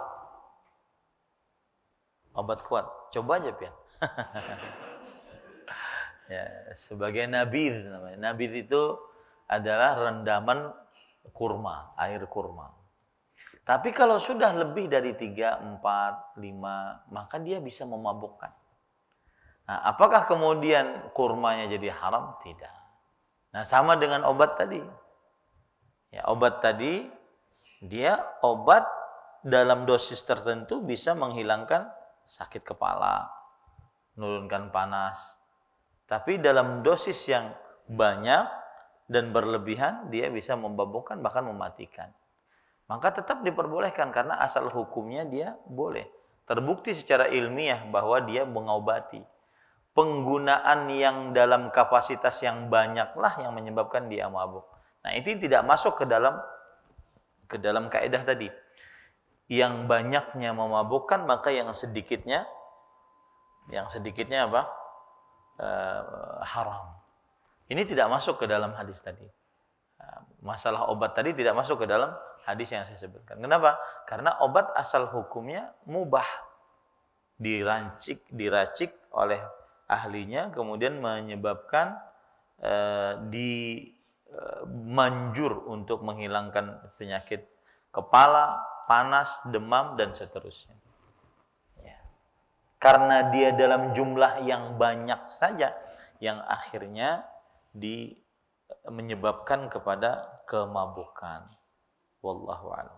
Obat kuat. Coba aja pian. <laughs> ya, sebagai nabi, nabi itu adalah rendaman kurma, air kurma. Tapi kalau sudah lebih dari tiga, empat, lima, maka dia bisa memabukkan. Nah, apakah kemudian kurmanya jadi haram? Tidak. Nah, sama dengan obat tadi. Ya, obat tadi dia obat dalam dosis tertentu bisa menghilangkan sakit kepala, menurunkan panas. Tapi dalam dosis yang banyak dan berlebihan dia bisa memabukkan bahkan mematikan. Maka tetap diperbolehkan karena asal hukumnya dia boleh. Terbukti secara ilmiah bahwa dia mengobati. Penggunaan yang dalam kapasitas yang banyaklah yang menyebabkan dia mabuk. Nah, ini tidak masuk ke dalam ke dalam kaidah tadi. Yang banyaknya memabukkan maka yang sedikitnya yang sedikitnya apa? E, haram. Ini tidak masuk ke dalam hadis tadi. Eh, masalah obat tadi tidak masuk ke dalam hadis yang saya sebutkan. Kenapa? Karena obat asal hukumnya mubah. Dirancik, diracik oleh ahlinya kemudian menyebabkan e, di manjur untuk menghilangkan penyakit kepala, panas, demam dan seterusnya. Ya. Karena dia dalam jumlah yang banyak saja yang akhirnya di menyebabkan kepada kemabukan. Wallahu a'lam.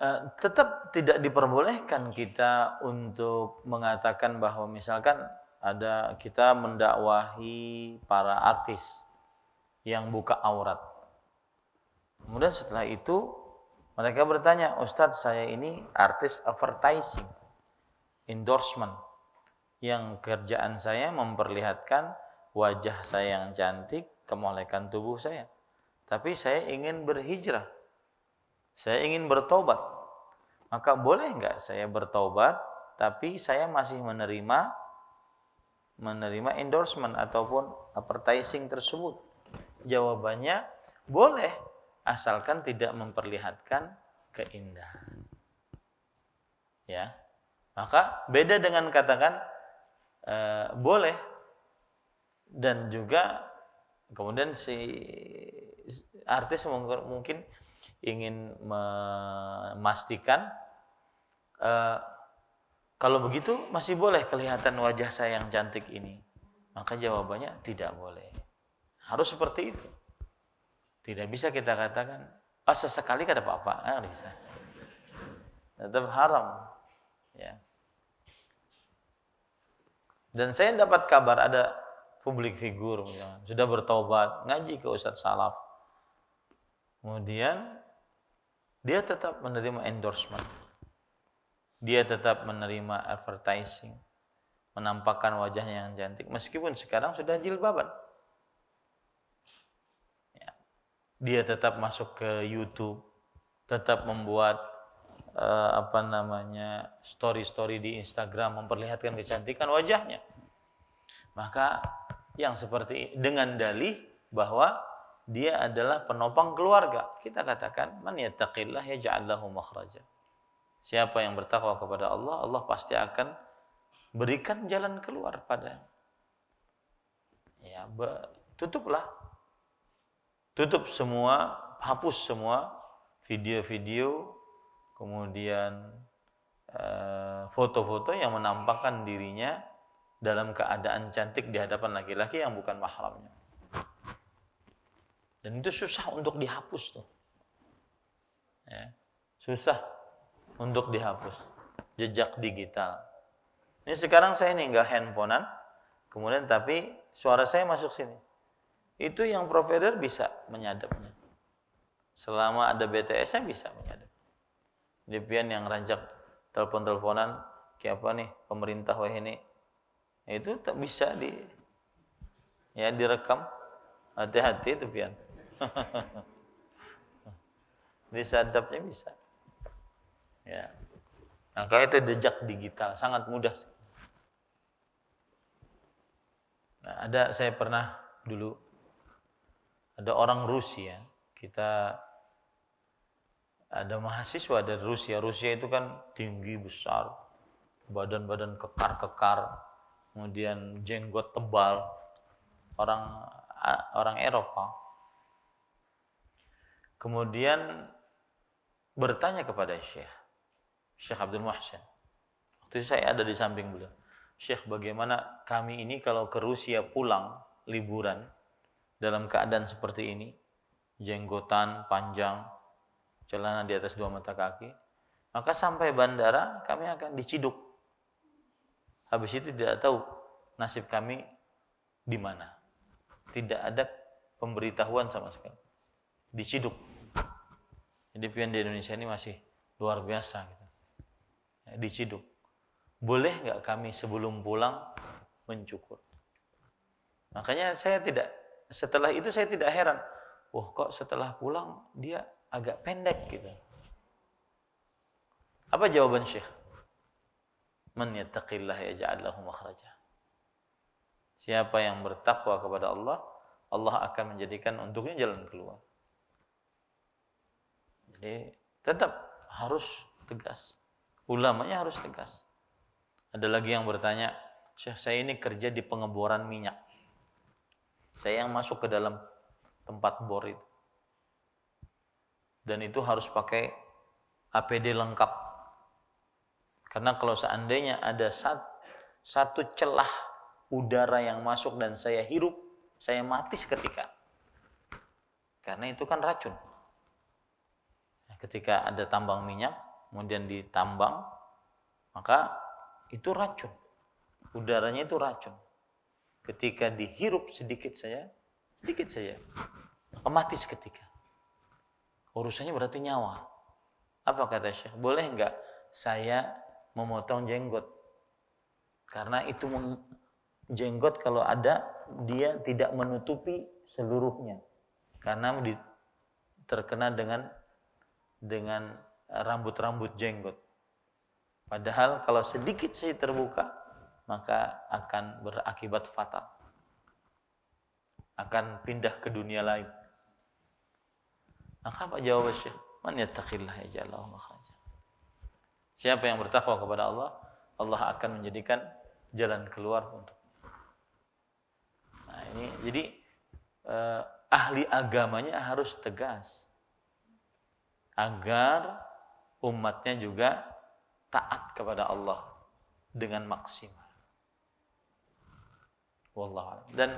Eh, tetap tidak diperbolehkan kita untuk mengatakan bahwa misalkan ada kita mendakwahi para artis yang buka aurat. Kemudian setelah itu mereka bertanya, Ustadz saya ini artis advertising, endorsement, yang kerjaan saya memperlihatkan wajah saya yang cantik, kemolekan tubuh saya. Tapi saya ingin berhijrah saya ingin bertobat. Maka boleh nggak saya bertobat tapi saya masih menerima menerima endorsement ataupun advertising tersebut? Jawabannya boleh asalkan tidak memperlihatkan keindahan. Ya. Maka beda dengan katakan e, boleh dan juga kemudian si artis mungkin ingin memastikan uh, kalau begitu masih boleh kelihatan wajah saya yang cantik ini. Maka jawabannya tidak boleh. Harus seperti itu. Tidak bisa kita katakan, ah sesekali kada apa-apa, ah, bisa. Tetap haram. Ya. Dan saya dapat kabar ada publik figur sudah bertobat, ngaji ke Ustadz Salaf. Kemudian dia tetap menerima endorsement. Dia tetap menerima advertising, menampakkan wajahnya yang cantik meskipun sekarang sudah jilbaban. Ya. Dia tetap masuk ke YouTube, tetap membuat uh, apa namanya story-story di Instagram memperlihatkan kecantikan wajahnya. Maka yang seperti dengan dalih bahwa dia adalah penopang keluarga. Kita katakan, man yattaqillah yaj'al lahu makhraja. Siapa yang bertakwa kepada Allah, Allah pasti akan berikan jalan keluar padanya. Ya, tutuplah. Tutup semua, hapus semua video-video, kemudian eh, foto-foto yang menampakkan dirinya dalam keadaan cantik di hadapan laki-laki yang bukan mahramnya. Dan itu susah untuk dihapus tuh. Ya. Susah untuk dihapus. Jejak digital. Ini sekarang saya nih nggak handphonean, kemudian tapi suara saya masuk sini. Itu yang provider bisa menyadapnya. Selama ada BTS saya bisa menyadap. Depian yang rancak telepon-teleponan, kayak apa nih pemerintah wah ini, itu tak bisa di ya direkam hati-hati itu pian <laughs> bisa adabnya bisa. Ya. Maka itu jejak digital, sangat mudah. Nah, ada saya pernah dulu ada orang Rusia, kita ada mahasiswa dari Rusia. Rusia itu kan tinggi besar, badan-badan kekar-kekar, kemudian jenggot tebal, orang orang Eropa kemudian bertanya kepada Syekh Syekh Abdul Muhsin waktu itu saya ada di samping beliau Syekh bagaimana kami ini kalau ke Rusia pulang liburan dalam keadaan seperti ini jenggotan panjang celana di atas dua mata kaki maka sampai bandara kami akan diciduk habis itu tidak tahu nasib kami di mana tidak ada pemberitahuan sama sekali diciduk jadi pion di Indonesia ini masih luar biasa gitu. Nah, diciduk. Boleh nggak kami sebelum pulang mencukur? Makanya saya tidak setelah itu saya tidak heran. Wah kok setelah pulang dia agak pendek gitu. Apa jawaban Syekh? Man yattaqillah yaj'al lahu makhraja. Siapa yang bertakwa kepada Allah, Allah akan menjadikan untuknya jalan keluar. Jadi tetap harus tegas. Ulamanya harus tegas. Ada lagi yang bertanya, Syekh saya ini kerja di pengeboran minyak. Saya yang masuk ke dalam tempat bor itu. Dan itu harus pakai APD lengkap. Karena kalau seandainya ada satu celah udara yang masuk dan saya hirup, saya mati seketika. Karena itu kan racun ketika ada tambang minyak kemudian ditambang maka itu racun udaranya itu racun ketika dihirup sedikit saja sedikit saja maka mati seketika urusannya berarti nyawa apa kata Syekh boleh nggak saya memotong jenggot karena itu jenggot kalau ada dia tidak menutupi seluruhnya karena terkena dengan dengan rambut-rambut jenggot. Padahal kalau sedikit sih terbuka, maka akan berakibat fatal. Akan pindah ke dunia lain. Maka apa jawab Syekh? Man yattaqillah makhraja. Siapa yang bertakwa kepada Allah, Allah akan menjadikan jalan keluar untuk. Nah, ini jadi eh, ahli agamanya harus tegas agar umatnya juga taat kepada Allah dengan maksimal. Wallah. Dan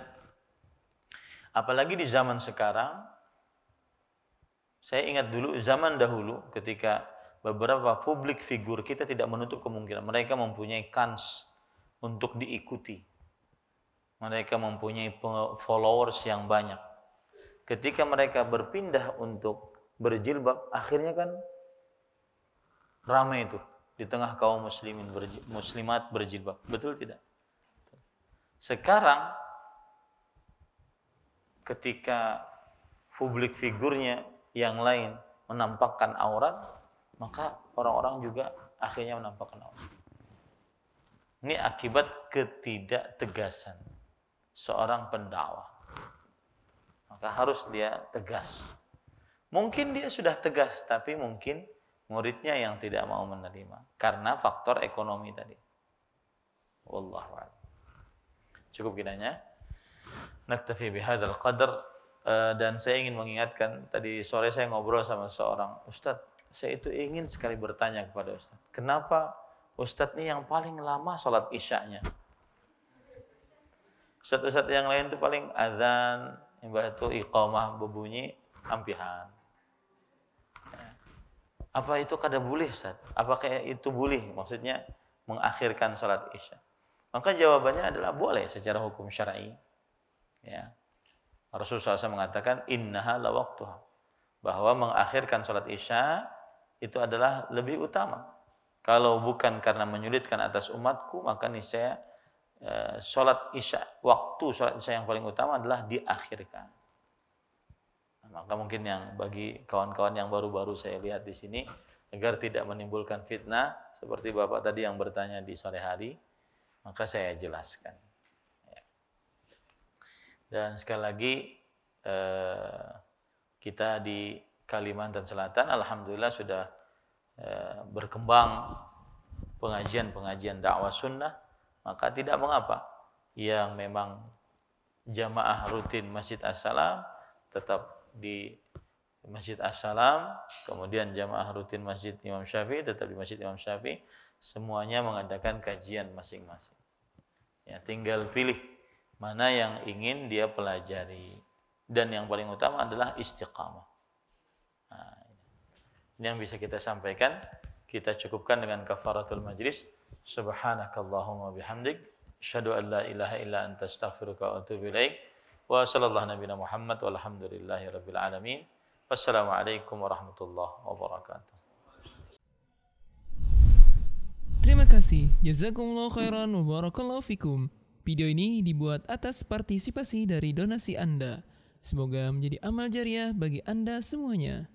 apalagi di zaman sekarang, saya ingat dulu zaman dahulu ketika beberapa publik figur kita tidak menutup kemungkinan mereka mempunyai kans untuk diikuti. Mereka mempunyai followers yang banyak. Ketika mereka berpindah untuk berjilbab akhirnya kan ramai itu di tengah kaum muslimin berji, muslimat berjilbab betul tidak sekarang ketika publik figurnya yang lain menampakkan aurat maka orang-orang juga akhirnya menampakkan aurat ini akibat ketidaktegasan seorang pendakwah maka harus dia tegas Mungkin dia sudah tegas, tapi mungkin muridnya yang tidak mau menerima karena faktor ekonomi tadi. Wallahu Cukup kiranya. Naktafi bihadal qadar eh, dan saya ingin mengingatkan tadi sore saya ngobrol sama seorang Ustad, Saya itu ingin sekali bertanya kepada Ustad, kenapa Ustad ini yang paling lama sholat isyaknya? Ustad-ustad yang lain itu paling azan, yang itu iqamah berbunyi ampihan apa itu kada boleh Ustaz? Apakah itu boleh? Maksudnya mengakhirkan sholat isya. Maka jawabannya adalah boleh secara hukum syar'i. Ya. Rasulullah SAW mengatakan innaha la waktuha. Bahwa mengakhirkan sholat isya itu adalah lebih utama. Kalau bukan karena menyulitkan atas umatku, maka niscaya eh, sholat isya, waktu sholat isya yang paling utama adalah diakhirkan. Maka mungkin yang bagi kawan-kawan yang baru-baru saya lihat di sini agar tidak menimbulkan fitnah seperti Bapak tadi yang bertanya di sore hari, maka saya jelaskan. Ya. Dan sekali lagi eh, kita di Kalimantan Selatan alhamdulillah sudah eh, berkembang pengajian-pengajian dakwah sunnah, maka tidak mengapa yang memang jamaah rutin Masjid as tetap di Masjid Assalam, kemudian jamaah rutin Masjid Imam Syafi'i tetap di Masjid Imam Syafi'i, semuanya mengadakan kajian masing-masing. Ya, tinggal pilih mana yang ingin dia pelajari dan yang paling utama adalah istiqamah. Nah, ini yang bisa kita sampaikan. Kita cukupkan dengan kafaratul majlis. Subhanakallahumma bihamdik. syadu an la ilaha illa anta astaghfiruka wa atubu ilaik. Wa sallallahu nabi Muhammad walhamdulillahi rabbil alamin. Wassalamualaikum warahmatullahi wabarakatuh. Terima kasih. Jazakumullah khairan wa barakallahu fikum. Video ini dibuat atas partisipasi dari donasi Anda. Semoga menjadi amal jariah bagi Anda semuanya.